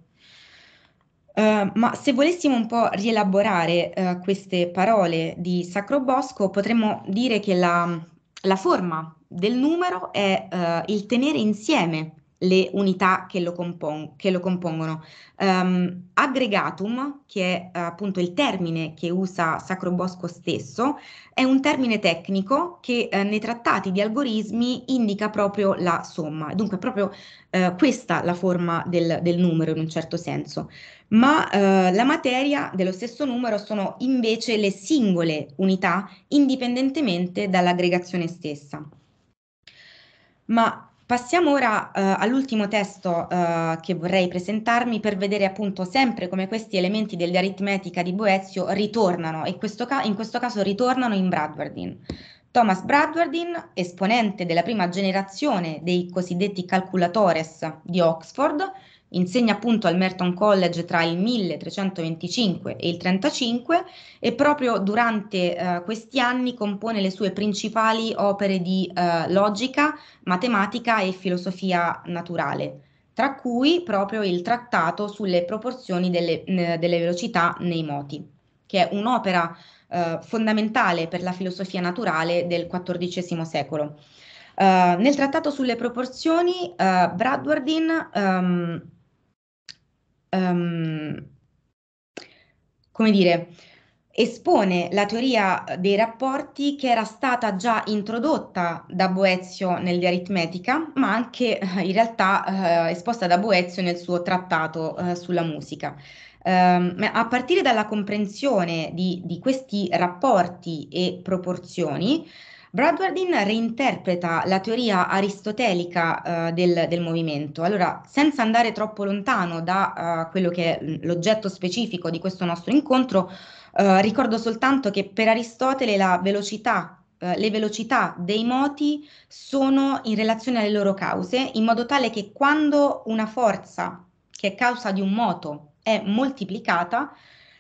Uh, eh, ma se volessimo un po' rielaborare uh, queste parole di Sacro Bosco, potremmo dire che la, la forma del numero è uh, il tenere insieme le unità che lo, compon- che lo compongono. Um, aggregatum, che è appunto il termine che usa Sacro Bosco stesso, è un termine tecnico che eh, nei trattati di algoritmi indica proprio la somma, dunque è proprio eh, questa la forma del, del, numero in un certo senso. Ma eh, la materia dello stesso numero sono invece le singole unità indipendentemente dall'aggregazione stessa. Ma Passiamo ora eh, all'ultimo testo eh, che vorrei presentarmi per vedere appunto sempre come questi elementi dell'aritmetica di Boezio ritornano e questo in questo caso ritornano in Bradwardine. Thomas Bradwardine, esponente della prima generazione dei cosiddetti calculatores di Oxford, Insegna appunto al Merton College tra il 1325 e il 35 e proprio durante eh, questi anni compone le sue principali opere di eh, logica, matematica e filosofia naturale, tra cui proprio il trattato sulle proporzioni delle, delle velocità nei moti, che è un'opera eh, fondamentale per la filosofia naturale del XIV secolo. Uh, nel trattato sulle proporzioni, uh, eh, Bradwardine um, um, come dire, espone la teoria dei rapporti che era stata già introdotta da Boezio nell'aritmetica, ma anche eh, in realtà eh, esposta da Boezio nel suo trattato eh, sulla musica. Um, a partire dalla comprensione di, di questi rapporti e proporzioni, Bradwardine reinterpreta la teoria aristotelica eh, del, del, movimento. Allora, senza andare troppo lontano da eh, quello che è l'oggetto specifico di questo nostro incontro, eh, ricordo soltanto che per Aristotele la velocità eh, le velocità dei moti sono in relazione alle loro cause, in modo tale che quando una forza che è causa di un moto è moltiplicata,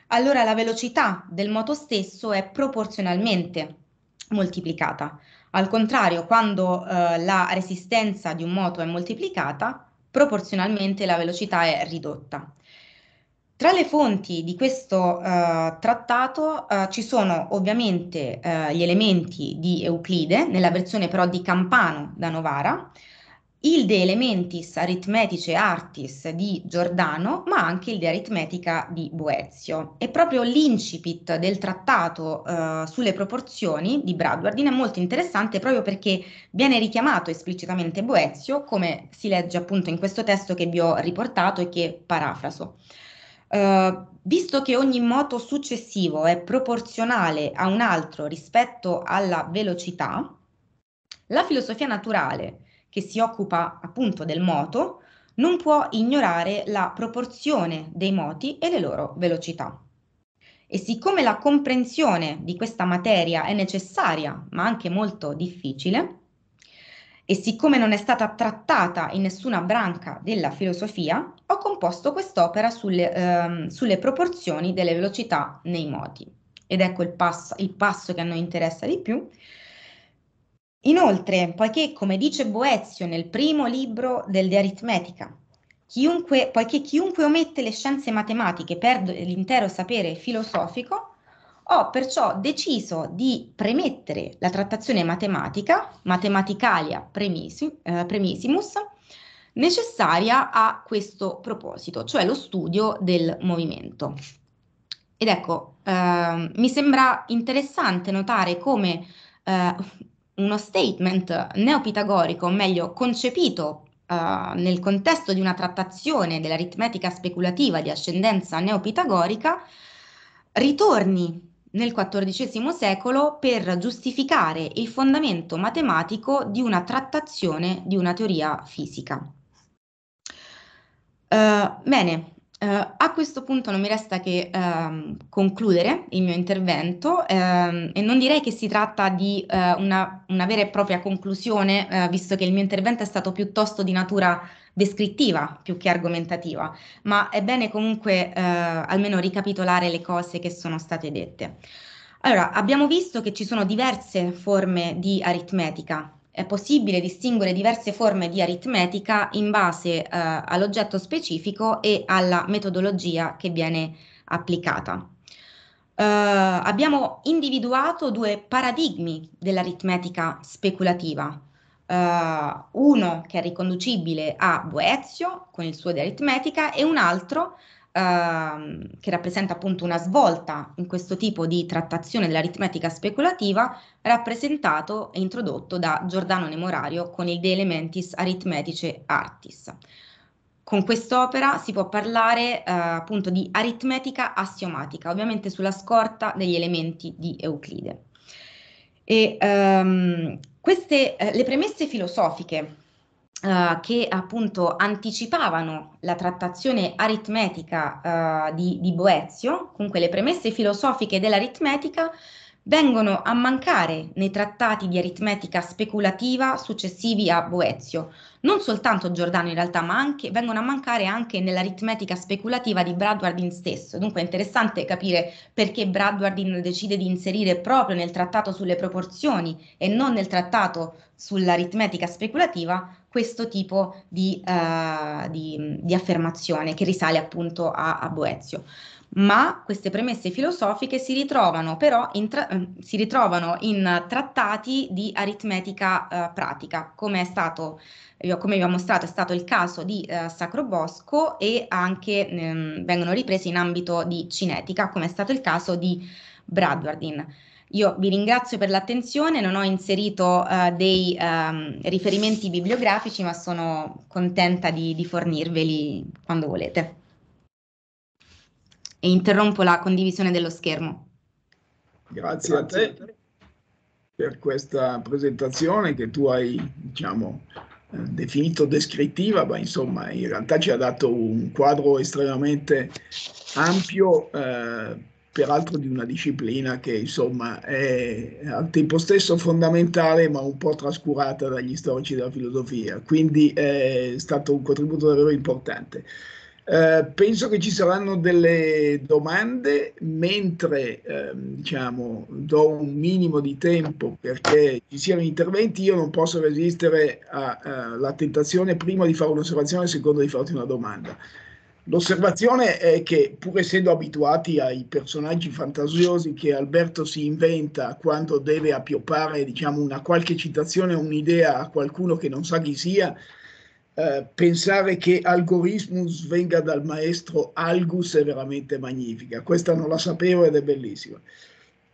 allora la velocità del moto stesso è proporzionalmente moltiplicata. Al contrario, quando eh, la resistenza di un moto è moltiplicata, proporzionalmente la velocità è ridotta. Tra le fonti di questo uh, trattato uh, ci sono ovviamente uh, gli elementi di Euclide, nella versione però di Campano da Novara, il De Elementis Arithmetice Artis di Giordano, ma anche il De Aritmetica di Boezio. E proprio l'incipit del trattato eh, sulle proporzioni di Bradwardine è molto interessante proprio perché viene richiamato esplicitamente Boezio, come si legge appunto in questo testo che vi ho riportato e che parafraso. Uh, visto che ogni moto successivo è proporzionale a un altro rispetto alla velocità, la filosofia naturale, che si occupa appunto del moto non può ignorare la proporzione dei moti e le loro velocità. E siccome la comprensione di questa materia è necessaria, ma anche molto difficile, e siccome non è stata trattata in nessuna branca della filosofia, ho composto quest'opera sulle, ehm, sulle proporzioni delle velocità nei moti. Ed ecco il passo, il passo che a noi interessa di più, Inoltre, poiché, come dice Boezio nel primo libro del De Aritmetica, chiunque, poiché chiunque omette le scienze matematiche perde l'intero sapere filosofico, ho perciò deciso di premettere la trattazione matematica, Mathematicalia Premissimus, eh, necessaria a questo proposito, cioè lo studio del movimento. Ed ecco, eh, mi sembra interessante notare come eh, uno statement neopitagorico, o meglio concepito uh, nel contesto di una trattazione dell'aritmetica speculativa di ascendenza neopitagorica, ritorni nel XIV secolo per giustificare il fondamento matematico di una trattazione di una teoria fisica. Uh, bene, Uh, a questo punto non mi resta che uh, concludere il mio intervento uh, e non direi che si tratta di eh, una, una, vera e propria conclusione, eh, visto che il mio intervento è stato piuttosto di natura descrittiva più che argomentativa, ma è bene comunque almeno ricapitolare le cose che sono state dette. Allora, abbiamo visto che ci sono diverse forme di aritmetica, è possibile distinguere diverse forme di aritmetica in base eh, all'oggetto specifico e alla metodologia che viene applicata. Eh, abbiamo individuato due paradigmi dell'aritmetica speculativa, eh, uno che è riconducibile a Boezio con il suo di aritmetica e un altro ehm, che rappresenta appunto una svolta in questo tipo di trattazione dell'aritmetica speculativa, rappresentato e introdotto da Giordano Nemorario con il De Elementis Aritmetice Artis. Con quest'opera si può parlare eh, appunto di aritmetica assiomatica, ovviamente sulla scorta degli elementi di Euclide. E, ehm, queste, eh, le premesse filosofiche Uh, che appunto anticipavano la trattazione aritmetica uh, di, di, Boezio, comunque le premesse filosofiche dell'aritmetica vengono a mancare nei trattati di aritmetica speculativa successivi a Boezio. Non soltanto Giordano in realtà, ma anche, vengono a mancare anche nell'aritmetica speculativa di Bradwardin stesso. Dunque è interessante capire perché Bradwardin decide di inserire proprio nel trattato sulle proporzioni e non nel trattato sull'aritmetica speculativa questo tipo di, uh, di, di affermazione che risale appunto a, a, Boezio. Ma queste premesse filosofiche si ritrovano però in, tra- ehm, si ritrovano in trattati di aritmetica uh, pratica, come è stato come vi ho mostrato è stato il caso di eh, Sacro Bosco e anche ehm, vengono riprese in ambito di cinetica, come è stato il caso di Bradwardin. Io vi ringrazio per l'attenzione, non ho inserito eh, dei ehm, riferimenti bibliografici, ma sono contenta di, di fornirveli quando volete. E interrompo la condivisione dello schermo. Grazie, Grazie. a te per questa presentazione che tu hai, diciamo, eh, definito descrittiva, ma insomma in realtà ci ha dato un quadro estremamente ampio eh, peraltro di una disciplina che insomma è al tempo stesso fondamentale ma un po' trascurata dagli storici della filosofia, quindi è stato un contributo davvero importante. Eh, penso che ci saranno delle domande mentre eh, diciamo, do un minimo di tempo perché ci siano interventi, io non posso resistere alla eh, tentazione prima di fare un'osservazione e secondo di farti una domanda. L'osservazione è che, pur essendo abituati ai personaggi fantasiosi che Alberto si inventa quando deve appioppare diciamo, una qualche citazione o un'idea a qualcuno che non sa chi sia, eh, pensare che Algoritmus venga dal maestro Algus è veramente magnifica. Questa non la sapevo ed è bellissima.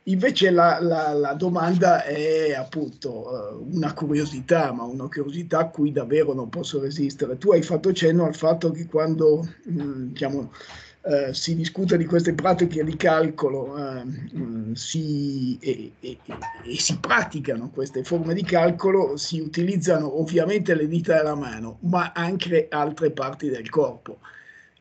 Invece la, la, la, domanda è appunto eh, una curiosità, ma una curiosità a cui davvero non posso resistere. Tu hai fatto cenno al fatto che quando mm, diciamo, eh, si discute di queste pratiche di calcolo eh, mm, si, e, e, e si praticano queste forme di calcolo, si utilizzano ovviamente le dita della mano, ma anche altre parti del corpo.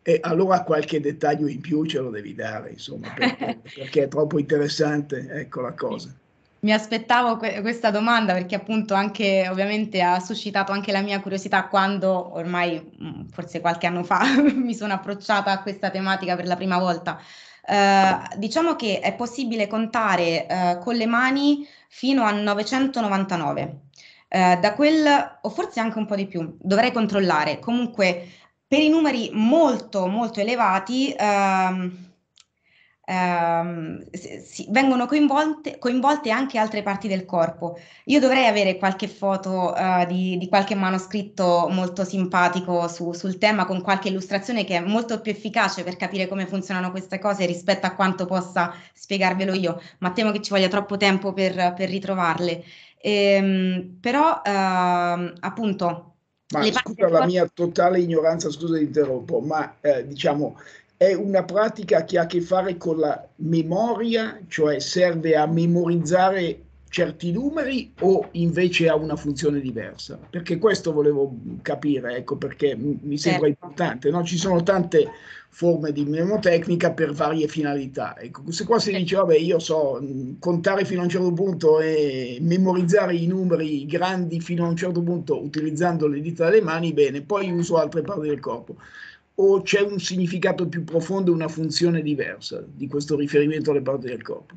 E allora qualche dettaglio in più ce lo devi dare, insomma, perché, perché è troppo interessante, ecco la cosa. Mi aspettavo que- questa domanda perché appunto anche ovviamente ha suscitato anche la mia curiosità quando ormai mm, forse qualche anno fa mi sono approcciata a questa tematica per la prima volta. Uh, diciamo che è possibile contare uh, con le mani fino a 999. Uh, eh, da quel, o forse anche un po' di più, dovrei controllare. Comunque, per i numeri molto, molto elevati ehm, ehm, si, vengono coinvolte, coinvolte, anche altre parti del corpo. Io dovrei avere qualche foto eh, di, di, qualche manoscritto molto simpatico su, sul tema con qualche illustrazione che è molto più efficace per capire come funzionano queste cose rispetto a quanto possa spiegarvelo io, ma temo che ci voglia troppo tempo per, per ritrovarle. Ehm, però eh, appunto ma Le scusa parte... la mia totale ignoranza, scusa interrompo, ma eh, diciamo è una pratica che ha a che fare con la memoria, cioè serve a memorizzare certi numeri o invece ha una funzione diversa? Perché questo volevo capire, ecco perché mi sembra certo. importante. No? Ci sono tante forme di mnemotecnica per varie finalità. Ecco, se qua si dice, vabbè, io so mm, contare fino a un certo punto e memorizzare i numeri grandi fino a un certo punto utilizzando le dita delle mani, bene, poi uso altre parti del corpo. O c'è un significato più profondo, una funzione diversa di questo riferimento alle parti del corpo?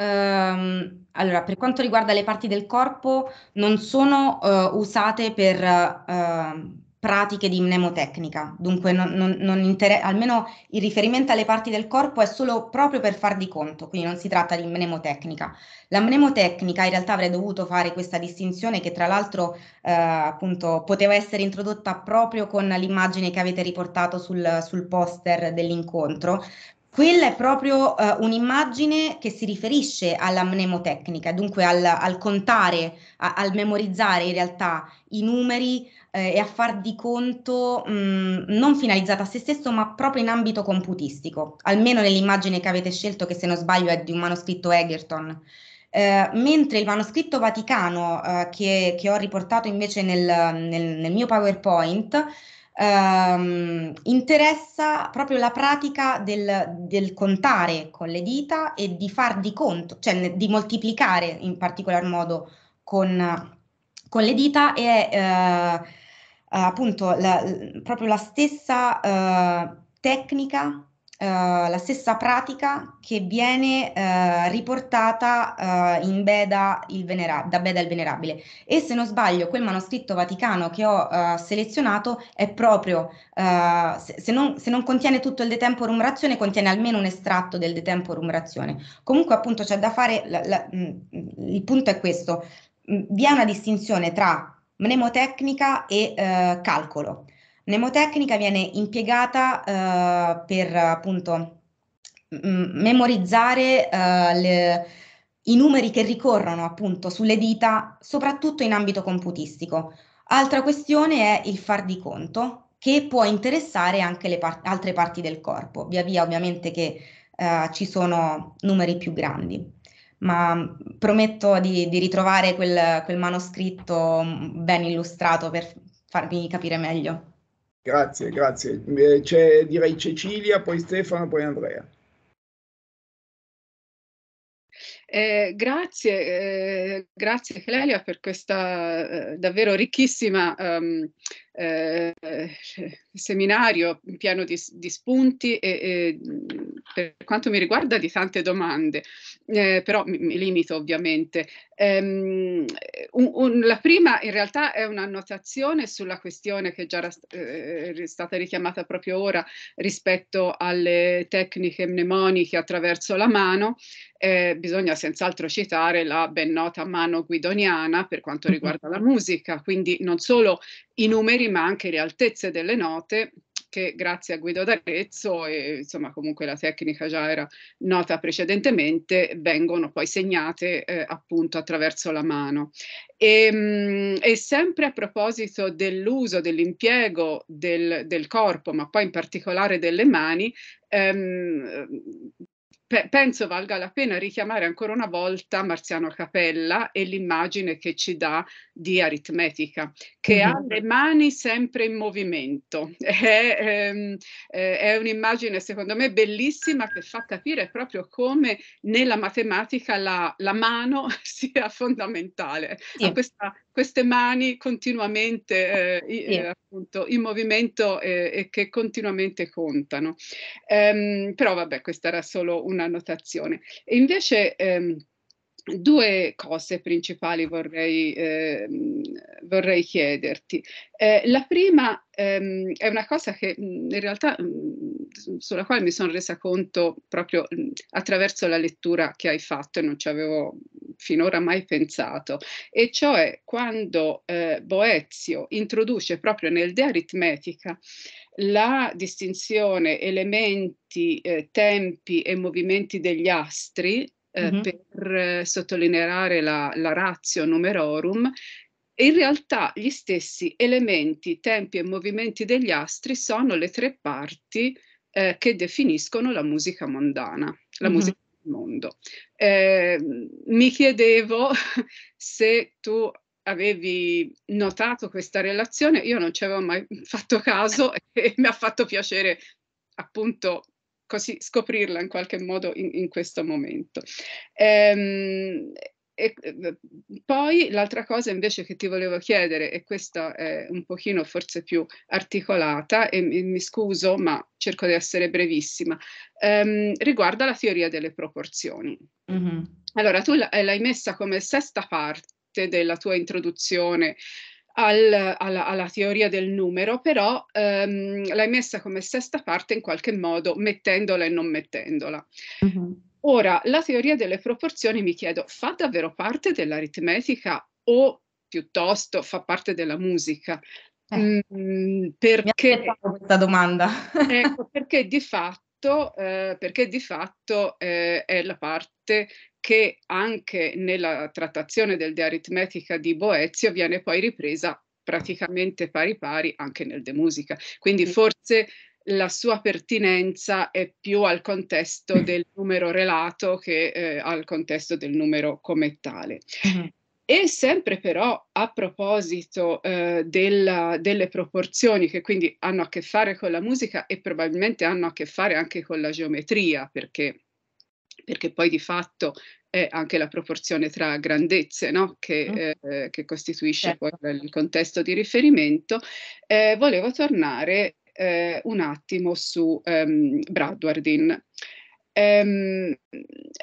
Um, allora, per quanto riguarda le parti del corpo, non sono uh, usate per... Uh, pratiche di mnemotecnica, dunque non, non, non inter- almeno il riferimento alle parti del corpo è solo proprio per far di conto, quindi non si tratta di mnemotecnica. La mnemotecnica in realtà avrei dovuto fare questa distinzione che tra l'altro eh, appunto poteva essere introdotta proprio con l'immagine che avete riportato sul, sul poster dell'incontro, quella è proprio eh, un'immagine che si riferisce alla mnemotecnica, dunque al, al contare, a, al memorizzare in realtà i numeri eh, e a far di conto mh, non finalizzata a se stesso, ma proprio in ambito computistico, almeno nell'immagine che avete scelto, che se non sbaglio è di un manoscritto Egerton. Eh, mentre il manoscritto Vaticano eh, che, che, ho riportato invece nel, nel, nel mio PowerPoint ehm, interessa proprio la pratica del, del, contare con le dita e di far di conto, cioè di moltiplicare in particolar modo con, con le dita e eh, eh, appunto la, proprio la stessa eh, tecnica Uh, la stessa pratica che viene uh, riportata uh, in Beda Venera- da Beda il Venerabile. E se non sbaglio, quel manoscritto vaticano che ho selezionato è proprio, se, se, non, se, non, contiene tutto il De Temporum Razione, contiene almeno un estratto del De Temporum Razione. Comunque, appunto, c'è da fare, la, la, mh, mm, il punto è questo, mm, vi è una distinzione tra mnemotecnica e eh, calcolo. Mnemotecnica viene impiegata eh, per appunto memorizzare eh, le, i numeri che ricorrono appunto sulle dita, soprattutto in ambito computistico. Altra questione è il far di conto, che può interessare anche le par- altre parti del corpo, via via ovviamente che eh, ci sono numeri più grandi ma mm, prometto di, di ritrovare quel, quel, manoscritto mm, ben illustrato per farvi capire meglio. Grazie, grazie. Eh, c'è, direi Cecilia, poi Stefano, poi Andrea. Eh, grazie, eh, grazie Clelia per questa eh, davvero ricchissima um, eh, seminario pieno di, di spunti e, e, per quanto mi riguarda di tante domande, eh, però mi, mi, limito ovviamente. Um, un, un, la prima in realtà è un'annotazione sulla questione che è già eh, è stata richiamata proprio ora rispetto alle tecniche mnemoniche attraverso la mano. Eh, bisogna senz'altro citare la ben nota mano guidoniana per quanto riguarda la musica, quindi non solo i numeri ma anche le altezze delle note che grazie a Guido d'Arezzo e insomma comunque la tecnica già era nota precedentemente, vengono poi segnate eh, appunto attraverso la mano. E, ehm, mh, e sempre a proposito dell'uso, dell'impiego del, del corpo, ma poi in particolare delle mani, ehm, pe- penso valga la pena richiamare ancora una volta Marziano Capella e l'immagine che ci dà di aritmetica, che mm-hmm. ha mhm. le mani sempre in movimento. È, ehm, eh, è un'immagine secondo me bellissima che fa capire proprio come nella matematica la, la mano sia fondamentale. Sì. A questa queste mani continuamente eh, sì. Eh, appunto, in movimento e, e che continuamente contano. Ehm, però vabbè, questa era solo una notazione. E invece ehm, due cose principali vorrei, ehm, vorrei chiederti. Eh, la prima ehm, è una cosa che in realtà mh, sulla quale mi sono resa conto proprio attraverso la lettura che hai fatto e non ci avevo finora mai pensato, e cioè quando eh, Boezio introduce proprio nel De Aritmetica la distinzione elementi, eh, tempi e movimenti degli astri eh, mm-hmm. per eh, sottolineare la, la ratio numerorum in realtà gli stessi elementi, tempi e movimenti degli astri sono le tre parti eh, che definiscono la musica mondana, la mm-hmm. musica del mondo. Eh, mi chiedevo se tu avevi notato questa relazione, io non ci avevo mai fatto caso e mi ha fatto piacere appunto così scoprirla in qualche modo in, in questo momento. Ehm, e eh, poi l'altra cosa invece che ti volevo chiedere, e questa è un pochino forse più articolata, e mi, mi scuso, ma cerco di essere brevissima, ehm, riguarda la teoria delle proporzioni. Mm-hmm. Allora, tu l'hai messa come sesta parte della tua introduzione al, alla, alla, teoria del numero, però ehm, l'hai messa come sesta parte in qualche modo, mettendola e non mettendola. Mm-hmm. Ora, la teoria delle proporzioni mi chiedo, fa davvero parte dell'aritmetica o piuttosto fa parte della musica? Eh, mm, perché questa domanda? ecco, perché di fatto, eh, perché di fatto eh, è la parte che anche nella trattazione del De Aritmetica di Boezio viene poi ripresa praticamente pari pari anche nel De Musica. Quindi forse la sua pertinenza è più al contesto mm. del numero relato che eh, al contesto del numero come tale. Mm-hmm. E sempre però a proposito eh, della, delle proporzioni che quindi hanno a che fare con la musica e probabilmente hanno a che fare anche con la geometria, perché, perché poi di fatto è anche la proporzione tra grandezze no? che, mm. eh, che, costituisce certo. poi il contesto di riferimento, eh, volevo tornare eh, un attimo su um, Bradwardin. Um,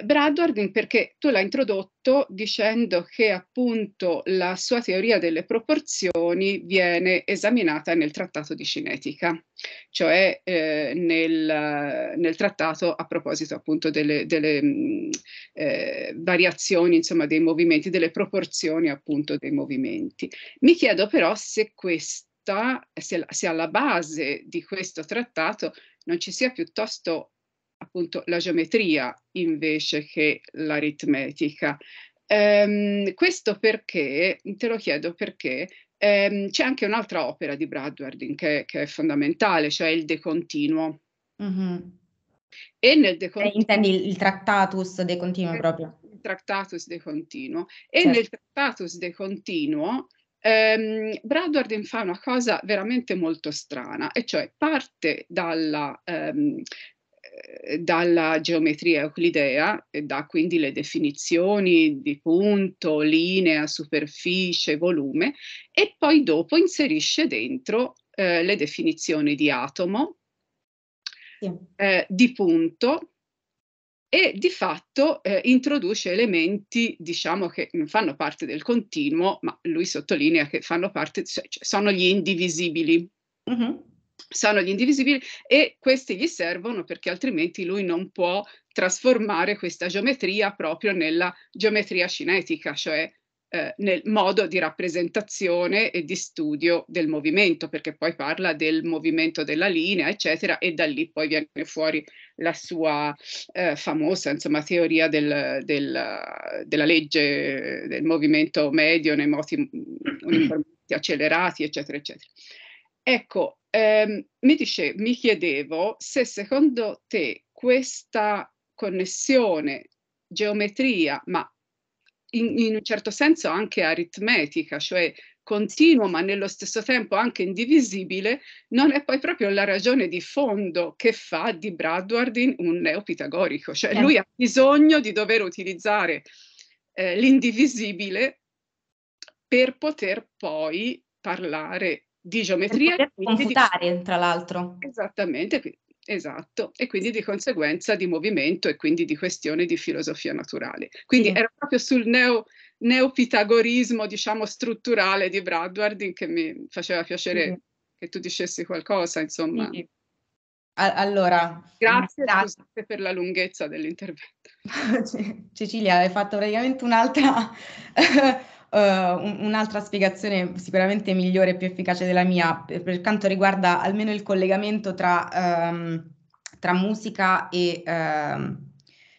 Bradwardin perché tu l'hai introdotto dicendo che appunto la sua teoria delle proporzioni viene esaminata nel trattato di cinetica, cioè eh, nel, nel, trattato a proposito appunto delle, delle mh, mm, eh, variazioni insomma dei movimenti, delle proporzioni appunto dei movimenti. Mi chiedo però se questo realtà, se, alla base di questo trattato non ci sia piuttosto appunto la geometria invece che l'aritmetica. Um, questo perché, te lo chiedo perché, um, c'è anche un'altra opera di Bradwardin che, che, è fondamentale, cioè il De Continuo. Mm-hmm. E nel De Continuo... Eh, intendi il, Tractatus De Continuo proprio. Il Tractatus De Continuo. E certo. nel Tractatus De Continuo ehm, Bradwardin fa una cosa veramente molto strana, e cioè parte dalla, ehm, eh, dalla geometria euclidea, e da quindi le definizioni di punto, linea, superficie, volume, e poi dopo inserisce dentro eh, le definizioni di atomo, sì. eh, di punto, e di fatto eh, introduce elementi, diciamo, che non fanno parte del continuo, ma lui sottolinea che fanno parte, cioè, sono gli indivisibili. Uh-huh. Sono gli indivisibili e questi gli servono perché altrimenti lui non può trasformare questa geometria proprio nella geometria cinetica, cioè eh, nel modo di rappresentazione e di studio del movimento, perché poi parla del movimento della linea, eccetera, e da lì poi viene fuori la sua eh, famosa insomma, teoria del, del, della legge del movimento medio nei moti mm, accelerati, eccetera, eccetera. Ecco, ehm, mi, dice, mi chiedevo se secondo te questa connessione geometria, ma in, in, un certo senso anche aritmetica, cioè continuo ma nello stesso tempo anche indivisibile, non è poi proprio la ragione di fondo che fa di Bradwardin un neopitagorico, cioè eh. lui ha bisogno di dover utilizzare eh, l'indivisibile per poter poi parlare di geometria. Per confutare, di... tra l'altro. Esattamente, Esatto, e quindi di conseguenza di movimento e quindi di questione di filosofia naturale. Quindi sì. era proprio sul neo neopitagorismo, diciamo, strutturale di Bradwardin che mi faceva piacere mm. che tu dicessi qualcosa, insomma. Sì. Allora, grazie, grazie, per la lunghezza dell'intervento. Cecilia, hai fatto praticamente un'altra, uh, un'altra spiegazione sicuramente migliore e più efficace della mia per, per quanto riguarda almeno il collegamento tra, um, tra musica e... Um,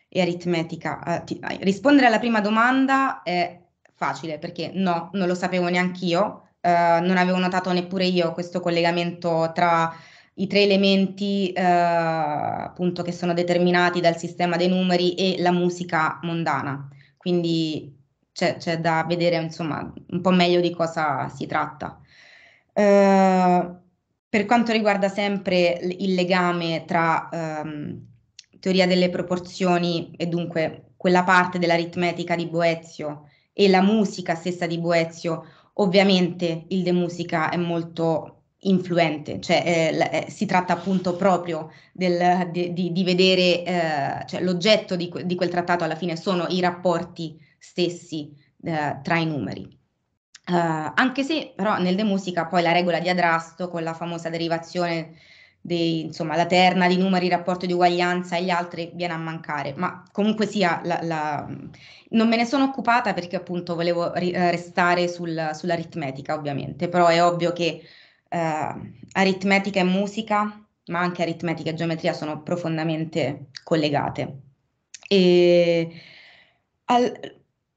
e aritmetica. Eh, eh, rispondere alla prima domanda è facile perché no, non lo sapevo neanche io, eh, non avevo notato neppure io questo collegamento tra i tre elementi eh, appunto che sono determinati dal sistema dei numeri e la musica mondana. Quindi c'è, c'è da vedere insomma un po' meglio di cosa si tratta. Eh, per quanto riguarda sempre il legame tra ehm, teoria delle proporzioni e dunque quella parte dell'aritmetica di Boezio e la musica stessa di Boezio, ovviamente il De Musica è molto influente, cioè eh, eh si tratta appunto proprio del, di, di, di, vedere, eh, cioè l'oggetto di, di, quel trattato alla fine sono i rapporti stessi eh, tra i numeri. Eh, anche se però nel De Musica poi la regola di Adrasto con la famosa derivazione dei, insomma, la terna di numeri, rapporto di uguaglianza e gli altri viene a mancare, ma comunque sia, la, la... non me ne sono occupata perché appunto volevo ri- eh, restare sul, sull'aritmetica ovviamente, però è ovvio che eh, aritmetica e musica, ma anche aritmetica e geometria sono profondamente collegate. E al,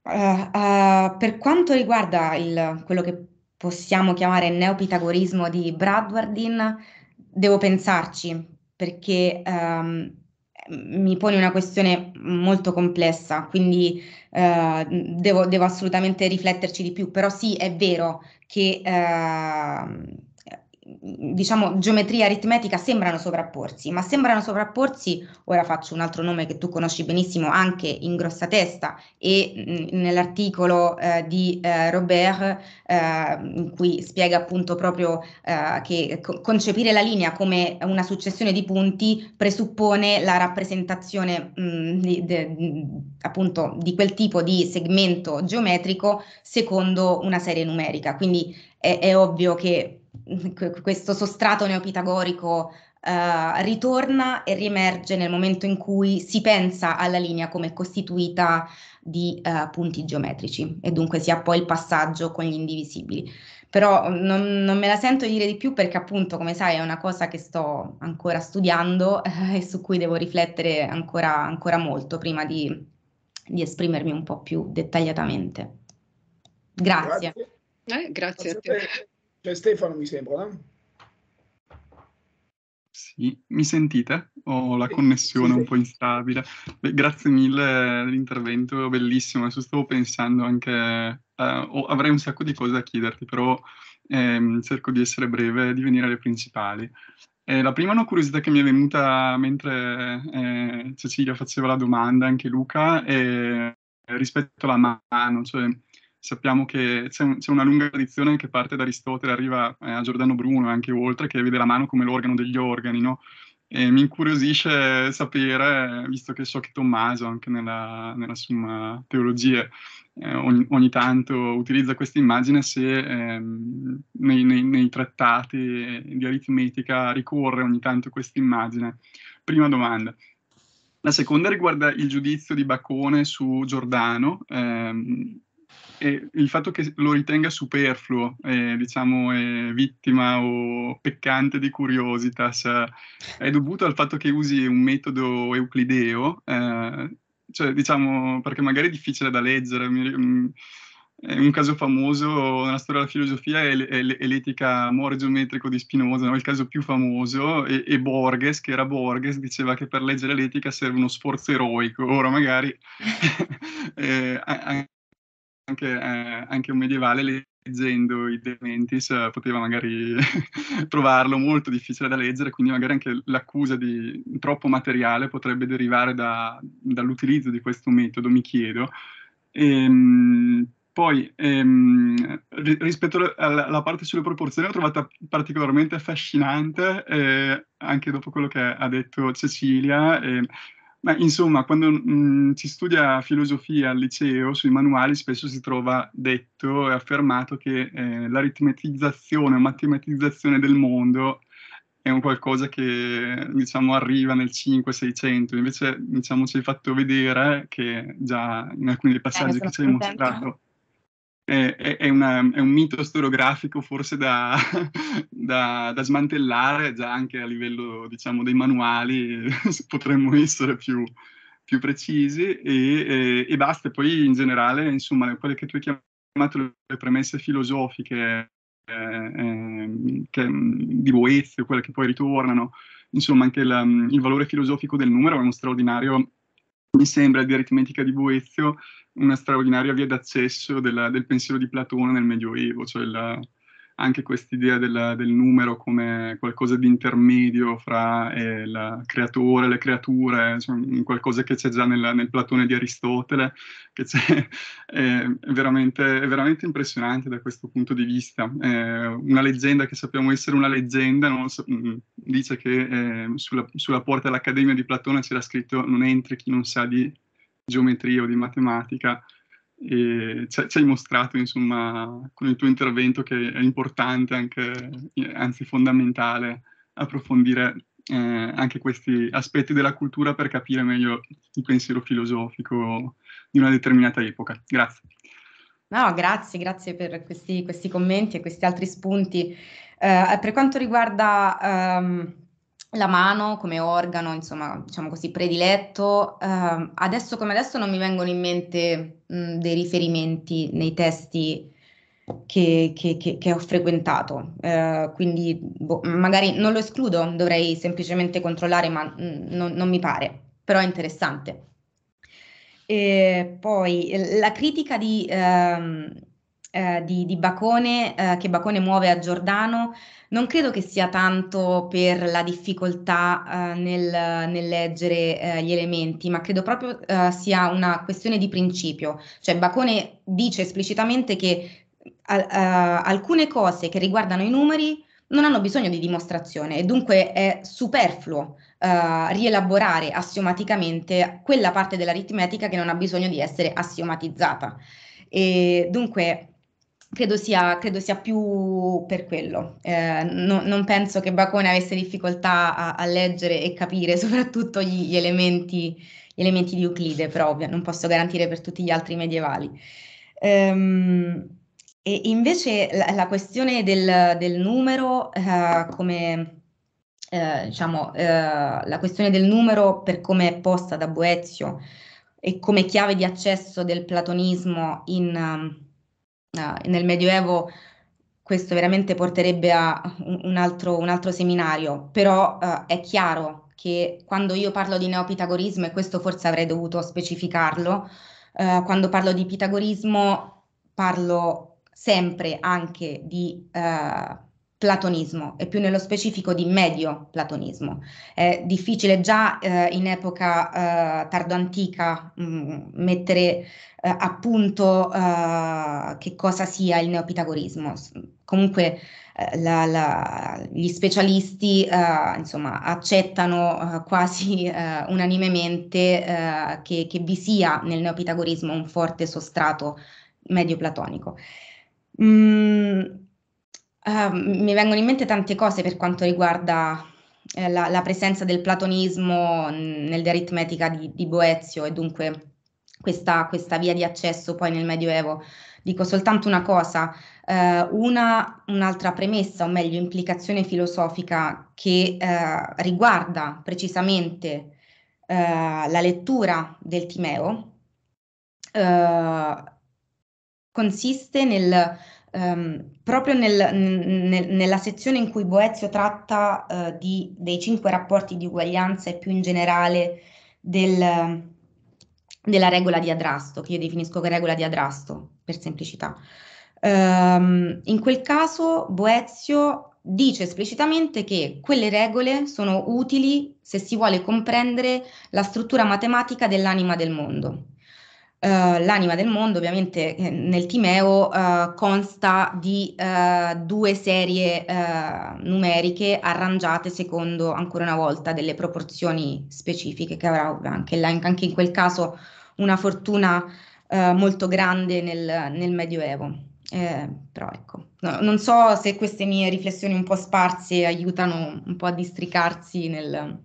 uh, uh, per quanto riguarda il, quello che possiamo chiamare neopitagorismo di Bradwardin, devo pensarci perché um, mi pone una questione molto complessa, quindi uh, devo, devo, assolutamente rifletterci di più, però sì, è vero che... Uh, Mhmm, diciamo, geometria aritmetica sembrano sovrapporsi, ma sembrano sovrapporsi, ora faccio un altro nome che tu conosci benissimo anche in grossa testa e mhmm, nell'articolo eh, di eh, Robert eh, in cui spiega appunto proprio eh, che co concepire la linea come una successione di punti presuppone la rappresentazione mh, mhmm, di, de, appunto di quel tipo di segmento geometrico secondo una serie numerica, quindi è, è ovvio che questo sostrato neopitagorico eh, ritorna e riemerge nel momento in cui si pensa alla linea come costituita di eh, punti geometrici e dunque si ha poi il passaggio con gli indivisibili. Però mm, non, non, me la sento dire di più perché appunto, come sai, è una cosa che sto ancora studiando eh, e su cui devo riflettere ancora, ancora molto prima di, di, esprimermi un po' più dettagliatamente. Grazie. grazie. Eh, grazie a te. C'è cioè, Stefano, mi sembra. No? Sì, mi sentite? Ho la connessione un po' instabile. Beh, grazie mille eh, dell'intervento, bellissimo. Adesso stavo pensando anche, eh, oh, avrei un sacco di cose da chiederti, però ehm, cerco di essere breve e di venire alle principali. Eh, la prima è una curiosità che mi è venuta mentre eh, Cecilia faceva la domanda, anche Luca, è rispetto alla mano, cioè sappiamo che c'è, un, c'è, una lunga tradizione che parte da Aristotele, arriva eh, a Giordano Bruno e anche oltre, che vede la mano come l'organo degli organi, no? E mi incuriosisce sapere, visto che so che Tommaso, anche nella, nella Summa Teologia, eh, ogni, ogni, tanto utilizza questa immagine, se eh, nei, nei, nei, trattati di aritmetica ricorre ogni tanto questa immagine. Prima domanda. La seconda riguarda il giudizio di Bacone su Giordano. Ehm, e il fatto che lo ritenga superfluo, eh, diciamo eh, vittima o peccante di curiositas, eh, è dovuto al fatto che usi un metodo euclideo, eh, cioè diciamo perché magari è difficile da leggere. Mi, mm, un caso famoso nella storia della filosofia è, l'etica amore geometrico di Spinoza, no? il caso più famoso, e, e, Borges, che era Borges, diceva che per leggere l'etica serve uno sforzo eroico. Ora magari eh, anche, eh, anche, un medievale leggendo i De Mentis eh, poteva magari trovarlo molto difficile da leggere, quindi magari anche l'accusa di troppo materiale potrebbe derivare da, dall'utilizzo di questo metodo, mi chiedo. Ehm, poi ehm, rispetto alla, parte sulle proporzioni l'ho trovata particolarmente affascinante, eh, anche dopo quello che ha detto Cecilia. Eh, ma insomma, quando mh, mm, si studia filosofia al liceo, sui manuali spesso si trova detto e affermato che eh, l'aritmetizzazione o matematizzazione del mondo è un qualcosa che diciamo, arriva nel 5-600, invece diciamo, ci hai fatto vedere che già in alcuni dei passaggi eh, che ci hai mostrato è, è, una, è un mito storiografico forse da, da, da, smantellare già anche a livello diciamo, dei manuali, potremmo essere più, più precisi e, e, e, basta. Poi in generale, insomma, quelle che tu hai chiamato le premesse filosofiche eh, ehm, che, mm, di Boezio, quelle che poi ritornano, insomma anche la, mm, il valore filosofico del numero è uno straordinario, mi sembra, di aritmetica di Boezio, una straordinaria via d'accesso della, del pensiero di Platone nel Medioevo, cioè la, anche quest'idea della, del numero come qualcosa di intermedio fra eh, il creatore, e le creature, insomma, qualcosa che c'è già nella, nel Platone di Aristotele, che c'è, è, veramente, è, veramente, impressionante da questo punto di vista. Eh, una leggenda che sappiamo essere una leggenda no? Mm, mm, dice che eh, sulla, sulla porta dell'Accademia di Platone c'era scritto non entri chi non sa di geometria o di matematica e ci, hai mostrato insomma con il tuo intervento che è importante anche, eh, anzi fondamentale approfondire eh, anche questi aspetti della cultura per capire meglio il pensiero filosofico di una determinata epoca. Grazie. No, grazie, grazie per questi, questi commenti e questi altri spunti. Eh, per quanto riguarda um, la mano come organo, insomma, diciamo così, prediletto. Eh, adesso come adesso non mi vengono in mente mh, dei riferimenti nei testi che, che, che, che ho frequentato, eh, quindi boh, magari non lo escludo, dovrei semplicemente controllare, ma mh, non, non mi pare, però è interessante. E poi la critica di, ehm, eh, di, di, Bacone, eh, che Bacone muove a Giordano, non credo che sia tanto per la difficoltà eh, nel, nel, leggere eh, gli elementi, ma credo proprio eh, sia una questione di principio. Cioè Bacone dice esplicitamente che eh, alcune cose che riguardano i numeri non hanno bisogno di dimostrazione e dunque è superfluo rielaborare assiomaticamente quella parte dell'aritmetica che non ha bisogno di essere assiomatizzata. E dunque Credo sia, credo sia, più per quello. Eh, no, non penso che Bacone avesse difficoltà a, a leggere e capire soprattutto gli, gli, elementi, gli elementi, di Euclide, però ovvio, non posso garantire per tutti gli altri medievali. Ehm, e invece la, la questione del, del numero, eh, come eh, diciamo, eh, la questione del numero per come è posta da Boezio e come chiave di accesso del platonismo in Ah, nel Medioevo questo veramente porterebbe a un altro, un altro seminario, però uh, è chiaro che quando io parlo di neopitagorismo, e questo forse avrei dovuto specificarlo, uh, quando parlo di pitagorismo parlo sempre anche di uh, platonismo e più nello specifico di medio platonismo. È difficile già eh, in epoca eh, tardoantica mh, mm, mettere eh, a punto eh, che cosa sia il neopitagorismo. Comunque eh, la, la, gli specialisti eh, insomma, accettano eh, quasi unanimemente che, che, vi sia nel neopitagorismo un forte sostrato medio platonico. Mm, Ehm, mi vengono in mente tante cose per quanto riguarda eh, la, la, presenza del platonismo nell'aritmetica di, di Boezio e dunque questa, questa, via di accesso poi nel Medioevo. Dico soltanto una cosa, eh, una, un'altra premessa, o meglio implicazione filosofica che eh, riguarda precisamente eh, la lettura del Timeo eh, consiste nel um, proprio nel, nel, nella sezione in cui Boezio tratta eh, di, dei cinque rapporti di uguaglianza e più in generale del, della regola di Adrasto, che io definisco regola di Adrasto per semplicità. Um, in quel caso Boezio dice esplicitamente che quelle regole sono utili se si vuole comprendere la struttura matematica dell'anima del mondo. Uh, l'anima del mondo ovviamente eh, nel Timeo uh, consta di uh, due serie numeriche arrangiate secondo ancora una volta delle proporzioni specifiche che avrà anche, la, anche in quel caso una fortuna molto grande nel, nel Medioevo. Eh, però ecco, no, non so se queste mie riflessioni un po' sparse aiutano un po' a districarsi nel,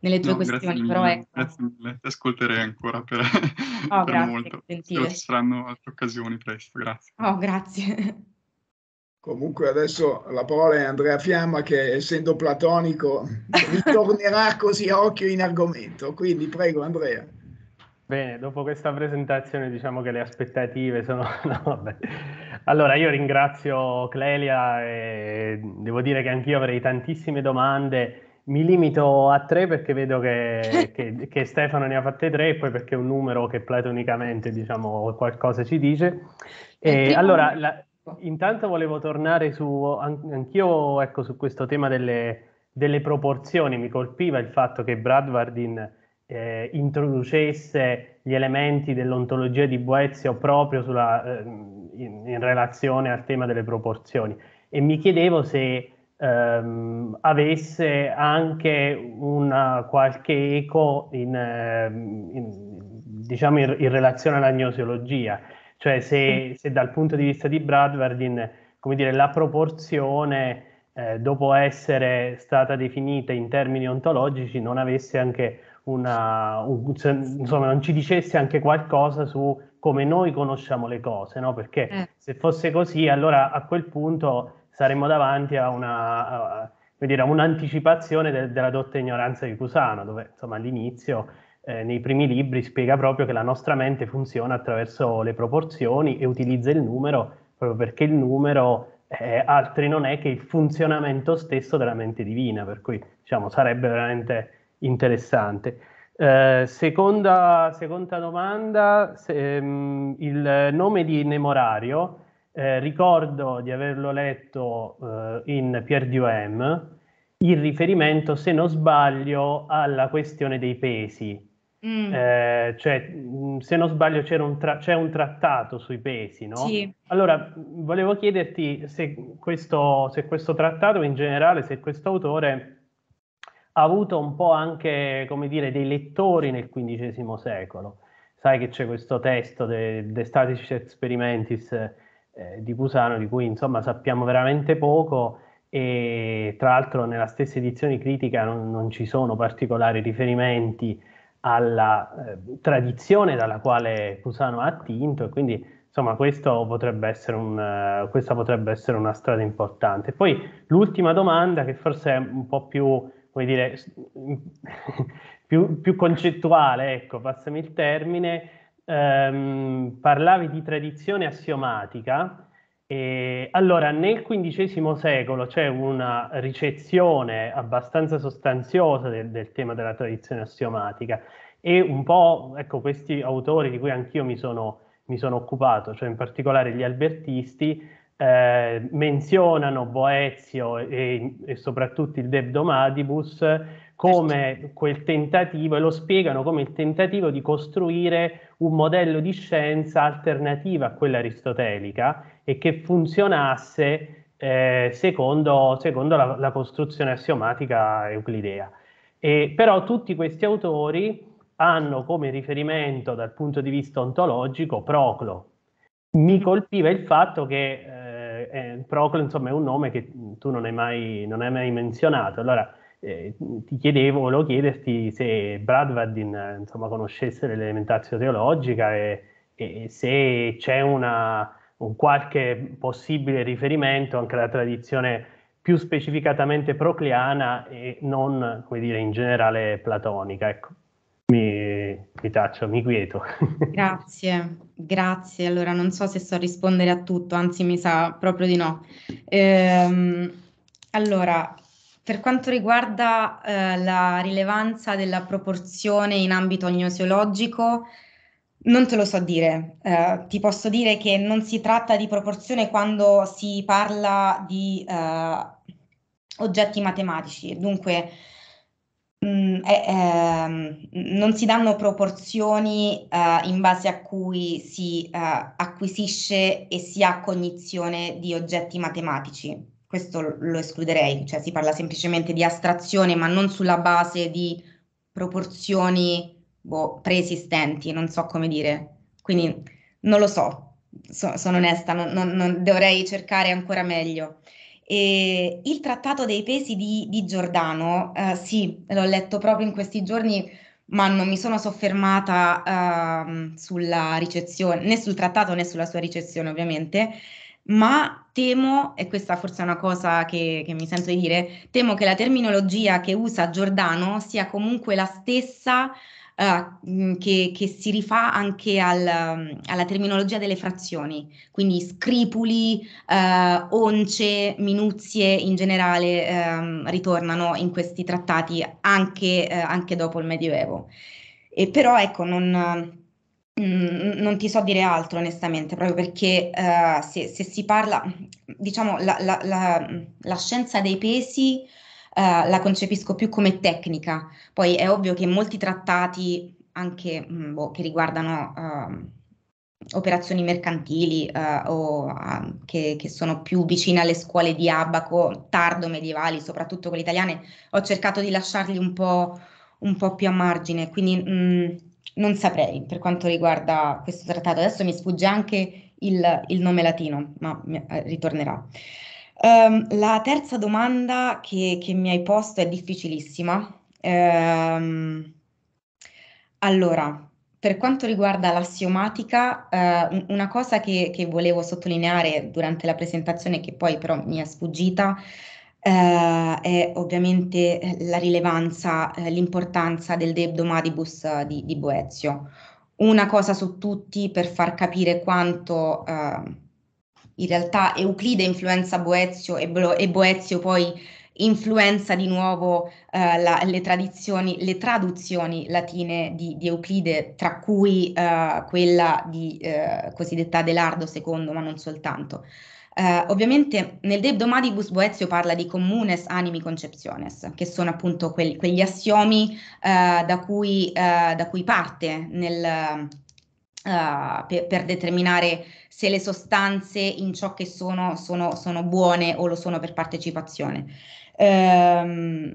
nelle tue no, questioni. Mille, però ecco. Grazie mille, ti ascolterei ancora per, oh, per grazie, molto. Ci saranno altre occasioni presto, grazie. Oh, grazie. Comunque adesso la parola è Andrea Fiamma che essendo platonico ritornerà così a occhio in argomento, quindi prego Andrea. Bene, dopo questa presentazione diciamo che le aspettative sono... No, allora io ringrazio Clelia e devo dire che anch'io avrei tantissime domande mi limito a tre perché vedo che, che, che, Stefano ne ha fatte tre e poi perché è un numero che platonicamente diciamo qualcosa ci dice. E allora, la, intanto volevo tornare su, anch'io ecco, su questo tema delle, delle proporzioni. Mi colpiva il fatto che Bradwardin eh, introducesse gli elementi dell'ontologia di Boezio proprio sulla, eh, in, in relazione al tema delle proporzioni. E mi chiedevo se ehm, avesse anche una qualche eco in, ehm, in, diciamo in, in relazione all'agnoseologia, cioè se, se, dal punto di vista di Bradvardin come dire, la proporzione eh, dopo essere stata definita in termini ontologici non avesse anche una, un, insomma, non ci dicesse anche qualcosa su come noi conosciamo le cose, no? Perché eh. se fosse così, allora a quel punto saremmo davanti a una... A, dire, un'anticipazione de, della dotta ignoranza di Cusano, dove insomma, all'inizio, eh, nei primi libri, spiega proprio che la nostra mente funziona attraverso le proporzioni e utilizza il numero proprio perché il numero è eh, altri non è che il funzionamento stesso della mente divina, per cui diciamo, sarebbe veramente interessante. Eh, seconda, seconda, domanda, se, mh, ehm, il nome di Nemorario eh, ricordo di averlo letto eh, in Pierre Duhem, il riferimento, se non sbaglio, alla questione dei pesi. Mm. Eh, cioè, mm, se non sbaglio, un tra- c'è un trattato sui pesi, no? Sì. Allora, volevo chiederti se questo, se questo trattato in generale, se questo autore ha avuto un po' anche, come dire, dei lettori nel XV secolo. Sai che c'è questo testo de, De Staticis Experimentis eh, di Cusano, di cui insomma sappiamo veramente poco e tra l'altro nella stessa edizione critica non, non ci sono particolari riferimenti alla eh, tradizione dalla quale Cusano ha attinto e quindi insomma potrebbe un, uh, questa potrebbe essere una strada importante. Poi l'ultima domanda che forse è un po' più, come dire, più, più concettuale, ecco, passami il termine, ehm, parlavi di tradizione assiomatica. E allora, nel XV secolo c'è una ricezione abbastanza sostanziosa del, del tema della tradizione assiomatica e un po' ecco, questi autori di cui anch'io mi sono, mi sono occupato, cioè in particolare gli albertisti, eh, menzionano Boezio e, e, soprattutto il Debdomadibus Certo. come quel tentativo, e lo spiegano come il tentativo di costruire un modello di scienza alternativa a quella aristotelica e che funzionasse eh, secondo, secondo la, la, costruzione assiomatica euclidea. E, però tutti questi autori hanno come riferimento dal punto di vista ontologico Proclo. Mi mm-hmm. colpiva il fatto che eh, eh, Proclo insomma, è un nome che tu non hai mai, non hai mai menzionato. Allora, eh, ti chiedevo, volevo chiederti se Bradvardin eh, insomma, conoscesse l'elementazione teologica e, e se c'è una, un qualche possibile riferimento anche alla tradizione più specificatamente procliana e non, come dire, in generale platonica. Ecco. Mi, mi, taccio, mi quieto. Grazie, grazie. Allora, non so se so rispondere a tutto, anzi mi sa proprio di no. Ehm, allora, per quanto riguarda eh, la rilevanza della proporzione in ambito gnoseologico, non te lo so dire, eh, ti posso dire che non si tratta di proporzione quando si parla di eh, oggetti matematici, dunque mh, mm, ehm, non si danno proporzioni eh, in base a cui si eh, acquisisce e si ha cognizione di oggetti matematici questo lo escluderei, cioè si parla semplicemente di astrazione, ma non sulla base di proporzioni boh, preesistenti, non so come dire. Quindi non lo so, so sono onesta, non, non, non, dovrei cercare ancora meglio. E il trattato dei pesi di, di Giordano, eh, sì, l'ho letto proprio in questi giorni, ma non mi sono soffermata eh, sulla ricezione, né sul trattato né sulla sua ricezione ovviamente ma temo, e questa forse è una cosa che, che mi sento di dire, temo che la terminologia che usa Giordano sia comunque la stessa Uh, che, che, si rifà anche al, alla terminologia delle frazioni, quindi scripuli, uh, once, minuzie in generale um, ritornano in questi trattati anche, uh, anche, dopo il Medioevo. E però ecco, non, Mhmm, non ti so dire altro onestamente, proprio perché uh, se, se, si parla, diciamo, la, la, la, la scienza dei pesi uh, la concepisco più come tecnica, poi è ovvio che molti trattati, anche mhmm, boh, che riguardano uh, operazioni mercantili eh, o che, che, sono più vicine alle scuole di abaco, tardo medievali, soprattutto quelle italiane, ho cercato di lasciarli un po', un po più a margine, quindi... Mh, mhmm, non saprei per quanto riguarda questo trattato. Adesso mi sfugge anche il, il nome latino, ma mi, eh, ritornerà. Um, la terza domanda che, che, mi hai posto è difficilissima. Um, allora, per quanto riguarda l'assiomatica, eh, una cosa che, che, volevo sottolineare durante la presentazione, che poi però mi è sfuggita, eh, è ovviamente eh, la rilevanza, eh, l'importanza del De Domadibus eh, di, di, Boezio. Una cosa su tutti per far capire quanto eh, in realtà Euclide influenza Boezio e, Bo- e Boezio poi influenza di nuovo uh, la, le, le, traduzioni latine di, di Euclide, tra cui uh, quella di, uh, cosiddetta Adelardo II, ma non soltanto. Eh, ovviamente nel De Domadibus Boezio parla di comunes animi concepciones, che sono appunto quel, quegli assiomi eh, da, cui, eh, da, cui, parte nel, eh, per, per, determinare se le sostanze in ciò che sono, sono, sono buone o lo sono per partecipazione. Ehm,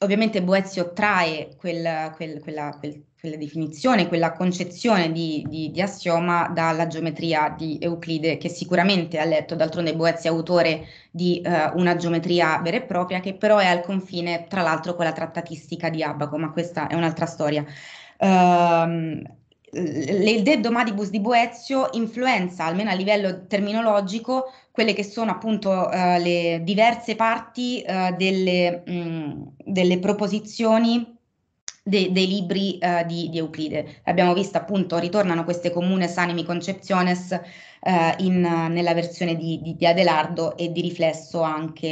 ovviamente Boezio trae quel, quel, quella, quel quella definizione, quella concezione di, di, di, assioma dalla geometria di Euclide, che sicuramente ha letto, d'altronde Boezzi è autore di eh, una geometria vera e propria, che però è al confine, tra l'altro, con la trattatistica di Abaco, ma questa è un'altra storia. Um, il De Domadibus di Boezio influenza, almeno a livello terminologico, quelle che sono appunto eh, le diverse parti eh, delle, mh, mm, delle proposizioni de, dei libri eh, di, di, Euclide. Abbiamo visto appunto, ritornano queste comunes animi concepciones eh, in, nella versione di, di, di, Adelardo e di riflesso anche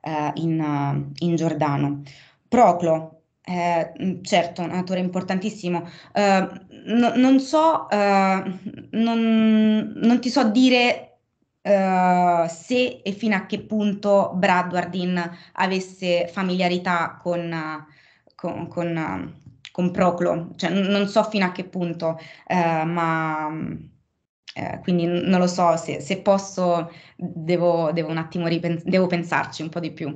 eh, in, eh, in, Giordano. Proclo, eh, mm, certo, un autore importantissimo, no, non so, non, non ti so dire Uh, se e fino a che punto Bradwardin avesse familiarità con, con, con, ehm, con Proclo, cioè, non so fino a che punto, eh, ma... Eh, quindi non lo so, se, se posso devo, devo, un attimo ripen- devo pensarci un po' di più.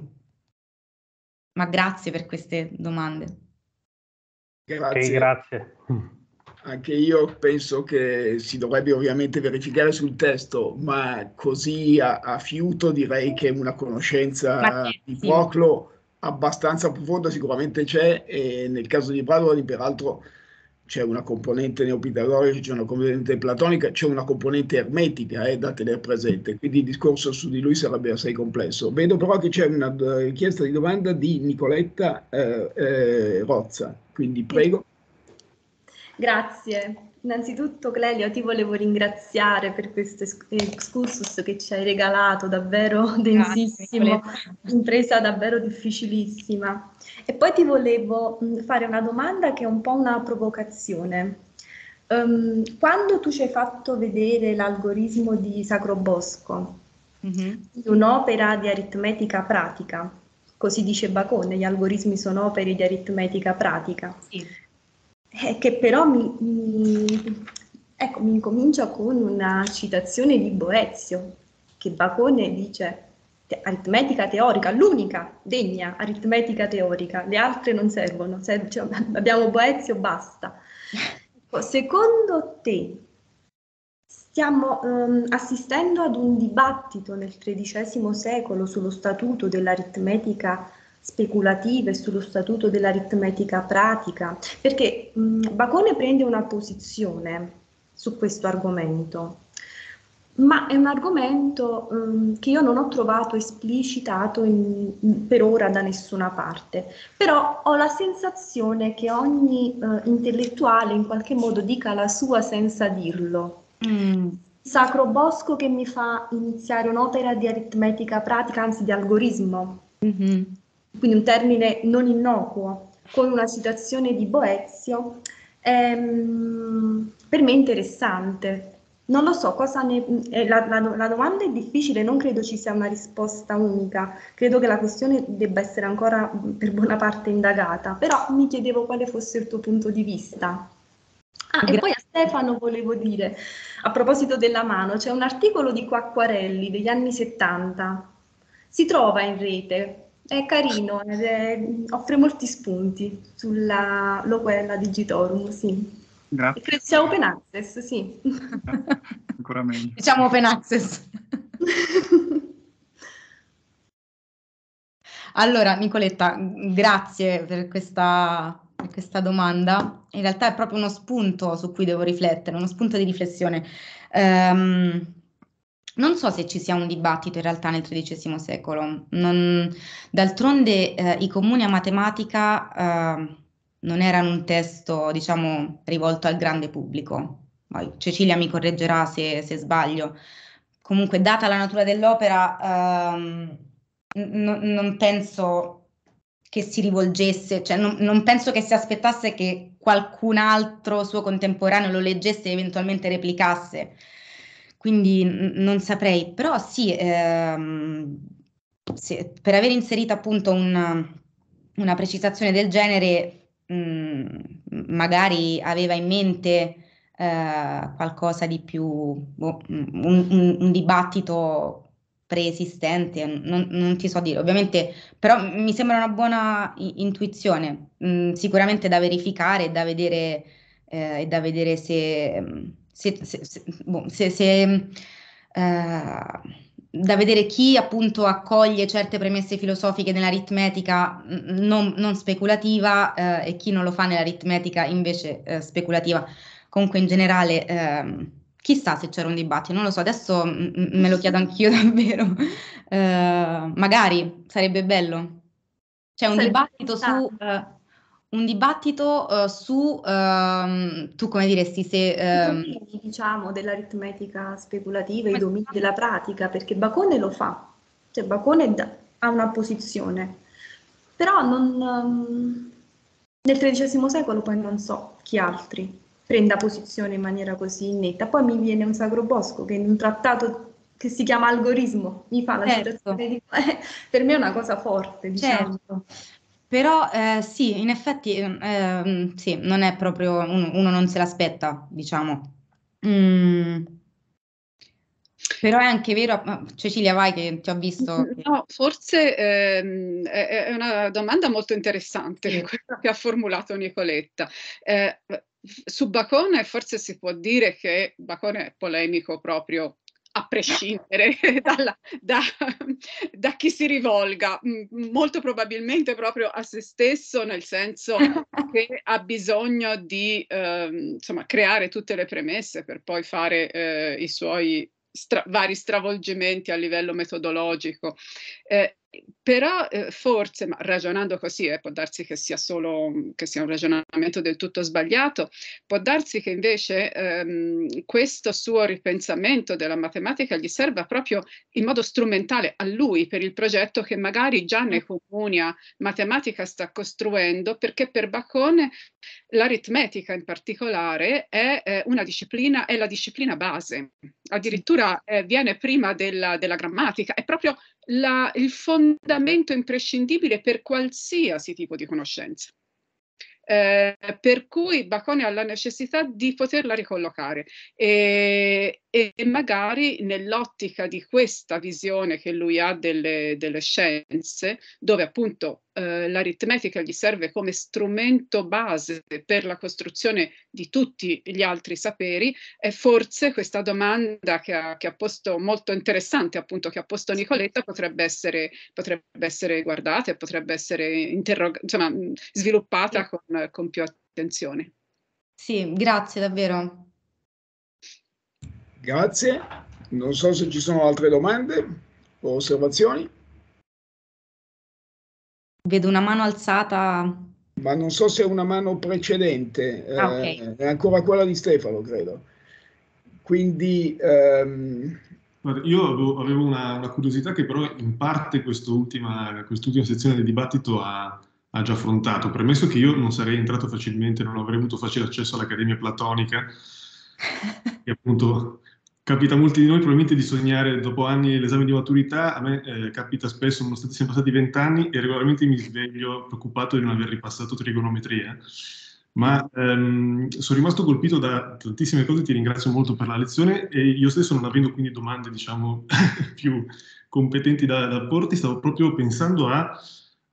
Ma grazie per queste domande. Grazie. Sì, grazie. Anche io penso che si dovrebbe ovviamente verificare sul testo, ma così a, a fiuto direi che una conoscenza sì, di Proclo abbastanza profonda sicuramente c'è e nel caso di Bradbury peraltro c'è una componente neopitagorica, c'è una componente platonica, c'è una componente ermetica eh, da tenere presente, quindi il discorso su di lui sarebbe assai complesso. Vedo però che c'è una eh, richiesta di domanda di Nicoletta eh, eh, Rozza, quindi prego. Grazie. Innanzitutto Clelio ti volevo ringraziare per questo excursus che ci hai regalato, davvero densissimo, impresa davvero difficilissima. E poi ti volevo fare una domanda che è un po' una provocazione. Um, quando tu ci hai fatto vedere l'algoritmo di Sacro Bosco, mm-hmm. un'opera di aritmetica pratica, così dice Bacone, gli algoritmi sono opere di aritmetica pratica. Sì eh, che però mi, mi, ecco, mi incomincia con una citazione di Boezio, che Bacone dice aritmetica teorica, l'unica degna aritmetica teorica, le altre non servono, serve, cioè, abbiamo Boezio, basta. Secondo te stiamo um, assistendo ad un dibattito nel XIII secolo sullo statuto dell'aritmetica speculative sullo statuto dell'aritmetica pratica, perché mh, Bacone prende una posizione su questo argomento, ma è un argomento mh, che io non ho trovato esplicitato in, in, per ora da nessuna parte, però ho la sensazione che ogni eh, intellettuale in qualche modo dica la sua senza dirlo. Mm. Sacro Bosco che mi fa iniziare un'opera di aritmetica pratica, anzi di algoritmo. Mm-hmm quindi un termine non innocuo, con una citazione di Boezio, ehm, per me interessante. Non lo so, cosa ne, eh, la, la, la, domanda è difficile, non credo ci sia una risposta unica, credo che la questione debba essere ancora per buona parte indagata, però mi chiedevo quale fosse il tuo punto di vista. Ah, Grazie. e poi a Stefano volevo dire, a proposito della mano, c'è un articolo di Quacquarelli degli anni 70, si trova in rete, è carino, è, offre molti spunti sulla loquela digitorum, sì. Grazie. E sia open access, sì. ancora meglio. diciamo open access. allora, Nicoletta, grazie per questa, per questa, domanda. In realtà è proprio uno spunto su cui devo riflettere, uno spunto di riflessione. Um, non so se ci sia un dibattito in realtà nel XIII secolo, non, d'altronde eh, i comuni a matematica eh, non erano un testo, diciamo, rivolto al grande pubblico. Poi Cecilia mi correggerà se, se, sbaglio. Comunque, data la natura dell'opera, ehm, n- non penso che si rivolgesse, cioè non, non penso che si aspettasse che qualcun altro suo contemporaneo lo leggesse e eventualmente replicasse quindi n- non saprei, però sì, ehm, se, per aver inserito appunto una, una precisazione del genere, mh, mm, magari aveva in mente eh, qualcosa di più, boh, mm, un, un, un, dibattito preesistente, non, non, ti so dire, ovviamente, però mi sembra una buona intuizione, mh, mm, sicuramente da verificare, da vedere, eh, da vedere se... Mh, se, se, se, boh, se eh, da vedere chi appunto accoglie certe premesse filosofiche nell'aritmetica mm, non, non speculativa eh, e chi non lo fa nell'aritmetica invece eh, speculativa. Comunque in generale, eh, chissà se c'era un dibattito, non lo so, adesso m- mm, mm, me lo chiedo anch'io davvero, eh, magari sarebbe bello. C'è un sarebbe dibattito su un dibattito uh, su, uh, tu come diresti, se... Uh, I ehm, domini, diciamo, dell'aritmetica speculativa, i domini diciamo. della pratica, perché Bacone lo fa, cioè Bacone da, ha una posizione, però non, um, nel XIII secolo poi non so chi altri prenda posizione in maniera così netta. Poi mi viene un Sacro Bosco che in un trattato che si chiama algoritmo mi fa la certo. citazione di... per me è una cosa forte, diciamo. Certo. Però eh, sì, in effetti eh, sì, non è proprio uno, uno non se l'aspetta, diciamo. Mm. Però è anche vero, Cecilia, vai che ti ho visto. Mm, no, forse ehm, è una domanda molto interessante sì. quella che ha formulato Nicoletta. Eh, su Bacone forse si può dire che Bacone è polemico proprio a prescindere dalla, da, da, chi si rivolga, mm, molto probabilmente proprio a se stesso, nel senso che ha bisogno di eh, insomma, creare tutte le premesse per poi fare eh, i suoi stra- vari stravolgimenti a livello metodologico. Eh, però eh, forse, ma ragionando così, eh, può darsi che sia solo che sia un ragionamento del tutto sbagliato, può darsi che invece ehm, questo suo ripensamento della matematica gli serva proprio in modo strumentale a lui per il progetto che magari già ne comunia matematica sta costruendo, perché per Bacone l'aritmetica in particolare è eh, una disciplina, è la disciplina base, addirittura eh, viene prima della, della grammatica, è proprio la, il fondamento imprescindibile per qualsiasi tipo di conoscenza. Eh, per cui Bacone ha la necessità di poterla ricollocare e, e, magari nell'ottica di questa visione che lui ha delle, delle scienze, dove appunto eh, l'aritmetica gli serve come strumento base per la costruzione di tutti gli altri saperi, e forse questa domanda che ha, che ha posto molto interessante, appunto, che ha posto Nicoletta, potrebbe essere, potrebbe essere guardata e potrebbe essere interrog- insomma, sviluppata con, con più attenzione. Sì, grazie davvero. Grazie. Non so se ci sono altre domande o osservazioni. Vedo una mano alzata. Ma non so se è una mano precedente, eh, ah, okay. è ancora quella di Stefano, credo. Quindi... Um... Guarda, io avevo, avevo una, una, curiosità che però in parte quest'ultima, quest'ultima sezione del dibattito ha, ha già affrontato, premesso che io non sarei entrato facilmente, non avrei avuto facile accesso all'Accademia Platonica, che appunto capita a molti di noi probabilmente di sognare dopo anni l'esame di maturità, a me eh, capita spesso, nonostante siano passati vent'anni, e regolarmente mi sveglio preoccupato di non aver ripassato trigonometria, ma ehm, sono rimasto colpito da tantissime cose, ti ringrazio molto per la lezione e io stesso non avendo quindi domande diciamo più competenti da, da porti, stavo proprio pensando a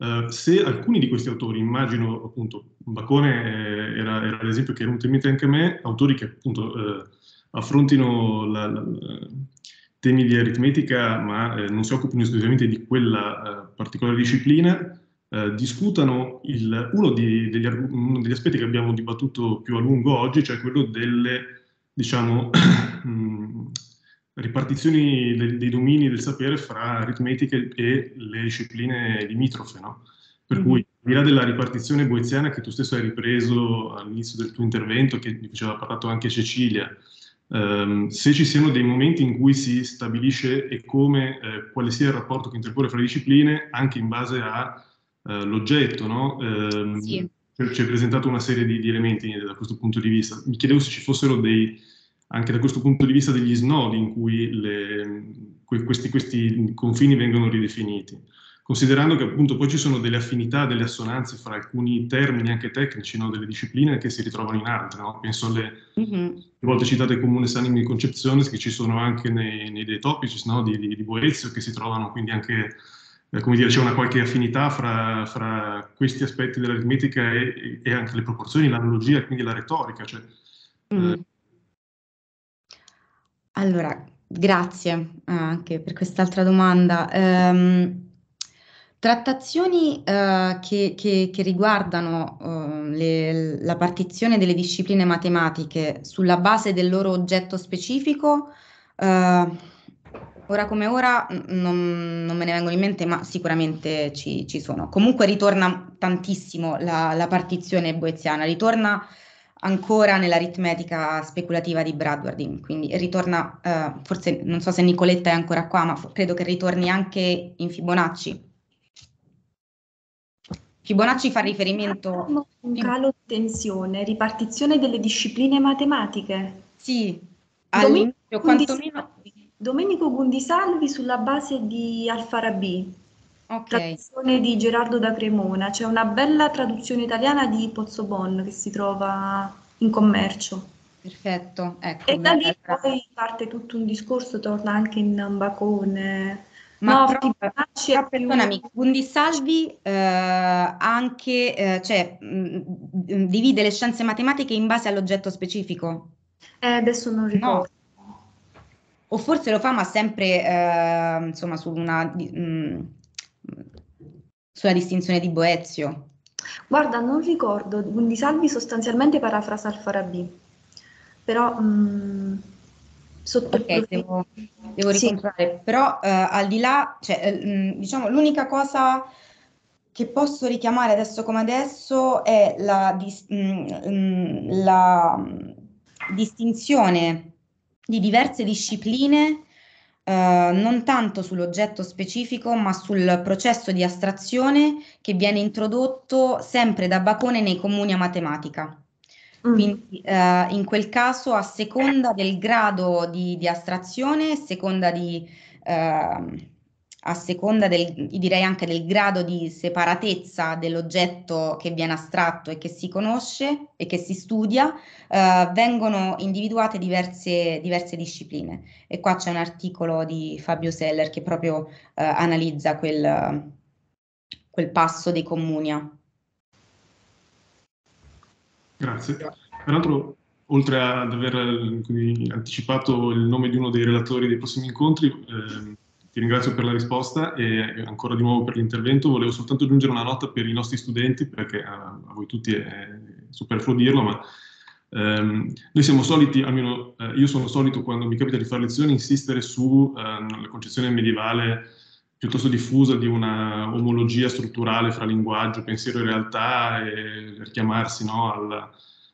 Uh, se alcuni di questi autori, immagino appunto, Bacone eh, era, era l'esempio che è venuto in mente anche a me, autori che appunto eh, affrontino la, la, temi di aritmetica ma eh, non si occupino esclusivamente di quella eh, particolare disciplina, eh, discutano il, uno, di, degli, uno, degli, aspetti che abbiamo dibattuto più a lungo oggi, cioè quello delle diciamo, mm, ripartizioni de, dei domini del sapere fra aritmetica e le discipline limitrofe. No? Per mm cui, al di là della ripartizione boeziana che tu stesso hai ripreso all'inizio del tuo intervento, che ci aveva parlato anche Cecilia, Um, se ci siano dei momenti in cui si stabilisce e come, eh, quale sia il rapporto che intercorre fra le discipline, anche in base all'oggetto, eh, no? um, sì. Ci hai presentato una serie di, di, elementi eh, da questo punto di vista. Mi chiedevo se ci fossero dei, anche da questo punto di vista degli snodi in cui le, questi, questi, confini vengono ridefiniti, considerando che appunto poi ci sono delle affinità, delle assonanze fra alcuni termini anche tecnici no? delle discipline che si ritrovano in altre. No? Penso alle... Mm -hmm volte citato il comune San Animi di Concezione, che ci sono anche nei, nei dei topici no, di, di, di, Boezio, che si trovano quindi anche, eh, come dire, c'è una qualche affinità fra, fra questi aspetti dell'aritmetica e, e, anche le proporzioni, l'analogia, quindi la retorica. Cioè, mm. eh. Allora, grazie eh, anche per quest'altra domanda. Um, Trattazioni eh, che, che, che, riguardano eh, le, la partizione delle discipline matematiche sulla base del loro oggetto specifico, eh, ora come ora non, non, me ne vengono in mente, ma sicuramente ci, ci sono. Comunque ritorna tantissimo la, la partizione boeziana, ritorna ancora nell'aritmetica speculativa di Bradwardine, quindi ritorna, eh, forse non so se Nicoletta è ancora qua, ma credo che ritorni anche in Fibonacci Fibonacci fa riferimento... Un calo di tensione, ripartizione delle discipline matematiche. Sì, all'inizio quantomeno... Domenico Gundisalvi sulla base di Alfarabi, okay. traduzione di Gerardo da Cremona, c'è una bella traduzione italiana di Pozzo Bon che si trova in commercio. Perfetto, ecco. E da lì poi parte tutto un discorso, torna anche in Bacone, ma no, troppo, troppo, perdonami, Gundi Salvi eh, anche, eh, cioè, mh, mm, mm, divide le scienze matematiche in base all'oggetto specifico? Eh, adesso non ricordo. No. O forse lo fa, ma sempre, eh, insomma, su una, mh, mm, sulla distinzione di Boezio. Guarda, non ricordo, Gundi Salvi sostanzialmente parafrasa Al-Farabi, però... Mh, Sotto ok, devo, devo ricomprare, sì. però eh, al di là, cioè, eh, mm, diciamo, l'unica cosa che posso richiamare adesso come adesso è la, dis- mh, mm, mm, la distinzione di diverse discipline Uh, non tanto sull'oggetto specifico, ma sul processo di astrazione che viene introdotto sempre da Bacone nei comuni a matematica. Mm. Quindi eh, in quel caso a seconda del grado di, di astrazione, a seconda, di, eh, a seconda del, direi anche del grado di separatezza dell'oggetto che viene astratto e che si conosce e che si studia, eh, vengono individuate diverse, diverse, discipline. E qua c'è un articolo di Fabio Seller che proprio eh, analizza quel, quel passo dei comunia. Grazie. Tra l'altro, oltre ad aver quindi, anticipato il nome di uno dei relatori dei prossimi incontri, eh, ti ringrazio per la risposta e ancora di nuovo per l'intervento. Volevo soltanto aggiungere una nota per i nostri studenti, perché a, a voi tutti è superfluo dirlo, ma Um, noi siamo soliti, almeno uh, io sono solito quando mi capita di fare lezioni, insistere sulla ehm, um, concezione medievale piuttosto diffusa di una omologia strutturale fra linguaggio, pensiero e realtà e richiamarsi no, alla,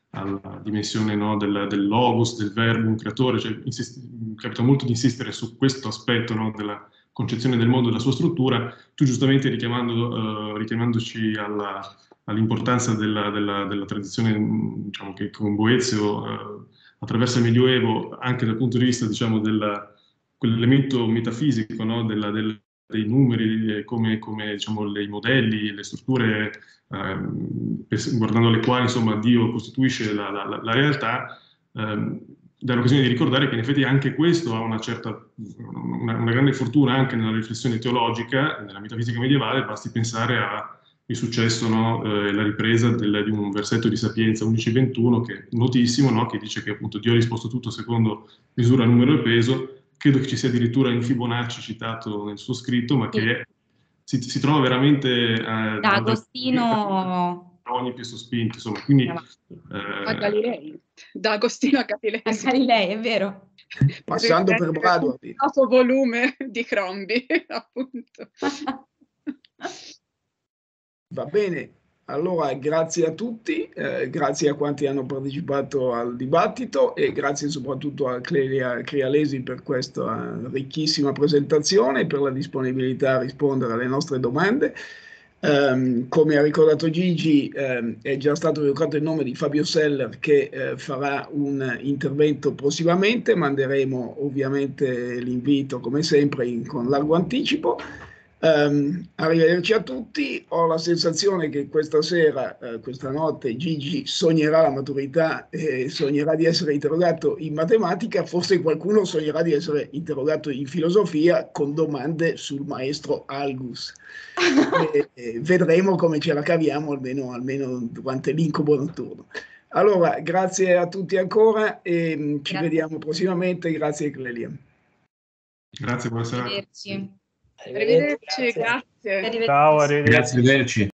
alla, dimensione no, del, del, logos, del verbo, un creatore, cioè, insiste, capita molto di insistere su questo aspetto no, della concezione del mondo e della sua struttura, tu giustamente richiamando, eh, richiamandoci alla, all'importanza della, della, della, tradizione mm, diciamo, che con Boezio eh, attraversa il Medioevo, anche dal punto di vista diciamo, del, quell'elemento metafisico no, della, del, dei numeri, eh, come, come diciamo, i modelli, le strutture ehm, guardando le quali insomma, Dio costituisce la, la, la realtà, ehm, dà l'occasione di ricordare che in effetti anche questo ha una, certa, una, una grande fortuna anche nella riflessione teologica, nella metafisica medievale, basti pensare al successo, no? eh, la ripresa del, di un versetto di Sapienza 11.21 che è notissimo, no? che dice che appunto Dio ha risposto tutto secondo misura, numero e peso, credo che ci sia addirittura in Fibonacci citato nel suo scritto, ma sì. che si, si, trova veramente... Eh, da, Agostino... Ogni più sospinti, insomma, quindi... Eh, a eh, Galilei, da Agostino a Galilei. A Galilei, è vero. Passando per Bradward. Il noto volume di Crombie, appunto. Va bene, allora, grazie a tutti, eh, grazie a quanti hanno partecipato al dibattito e grazie soprattutto a Clelia Crialesi per questa eh, ricchissima presentazione e per la disponibilità a rispondere alle nostre domande. Um, come ha ricordato Gigi, um, è già stato evocato il nome di Fabio Seller che uh, farà un intervento prossimamente, manderemo ovviamente l'invito come sempre in, con largo anticipo. Um, arrivederci a tutti, ho la sensazione che questa sera, uh, questa notte, Gigi sognerà la maturità e sognerà di essere interrogato in matematica, forse qualcuno sognerà di essere interrogato in filosofia con domande sul maestro Algus. e, e vedremo come ce la caviamo almeno, almeno durante l'incubo notturno. Allora, grazie a tutti ancora e mh, mm, ci grazie. vediamo prossimamente, grazie Clelia. Grazie, buonasera. Arrivederci. Arrivederci, grazie. grazie. Arrivederci. Ciao, arrivederci. Grazie, arrivederci.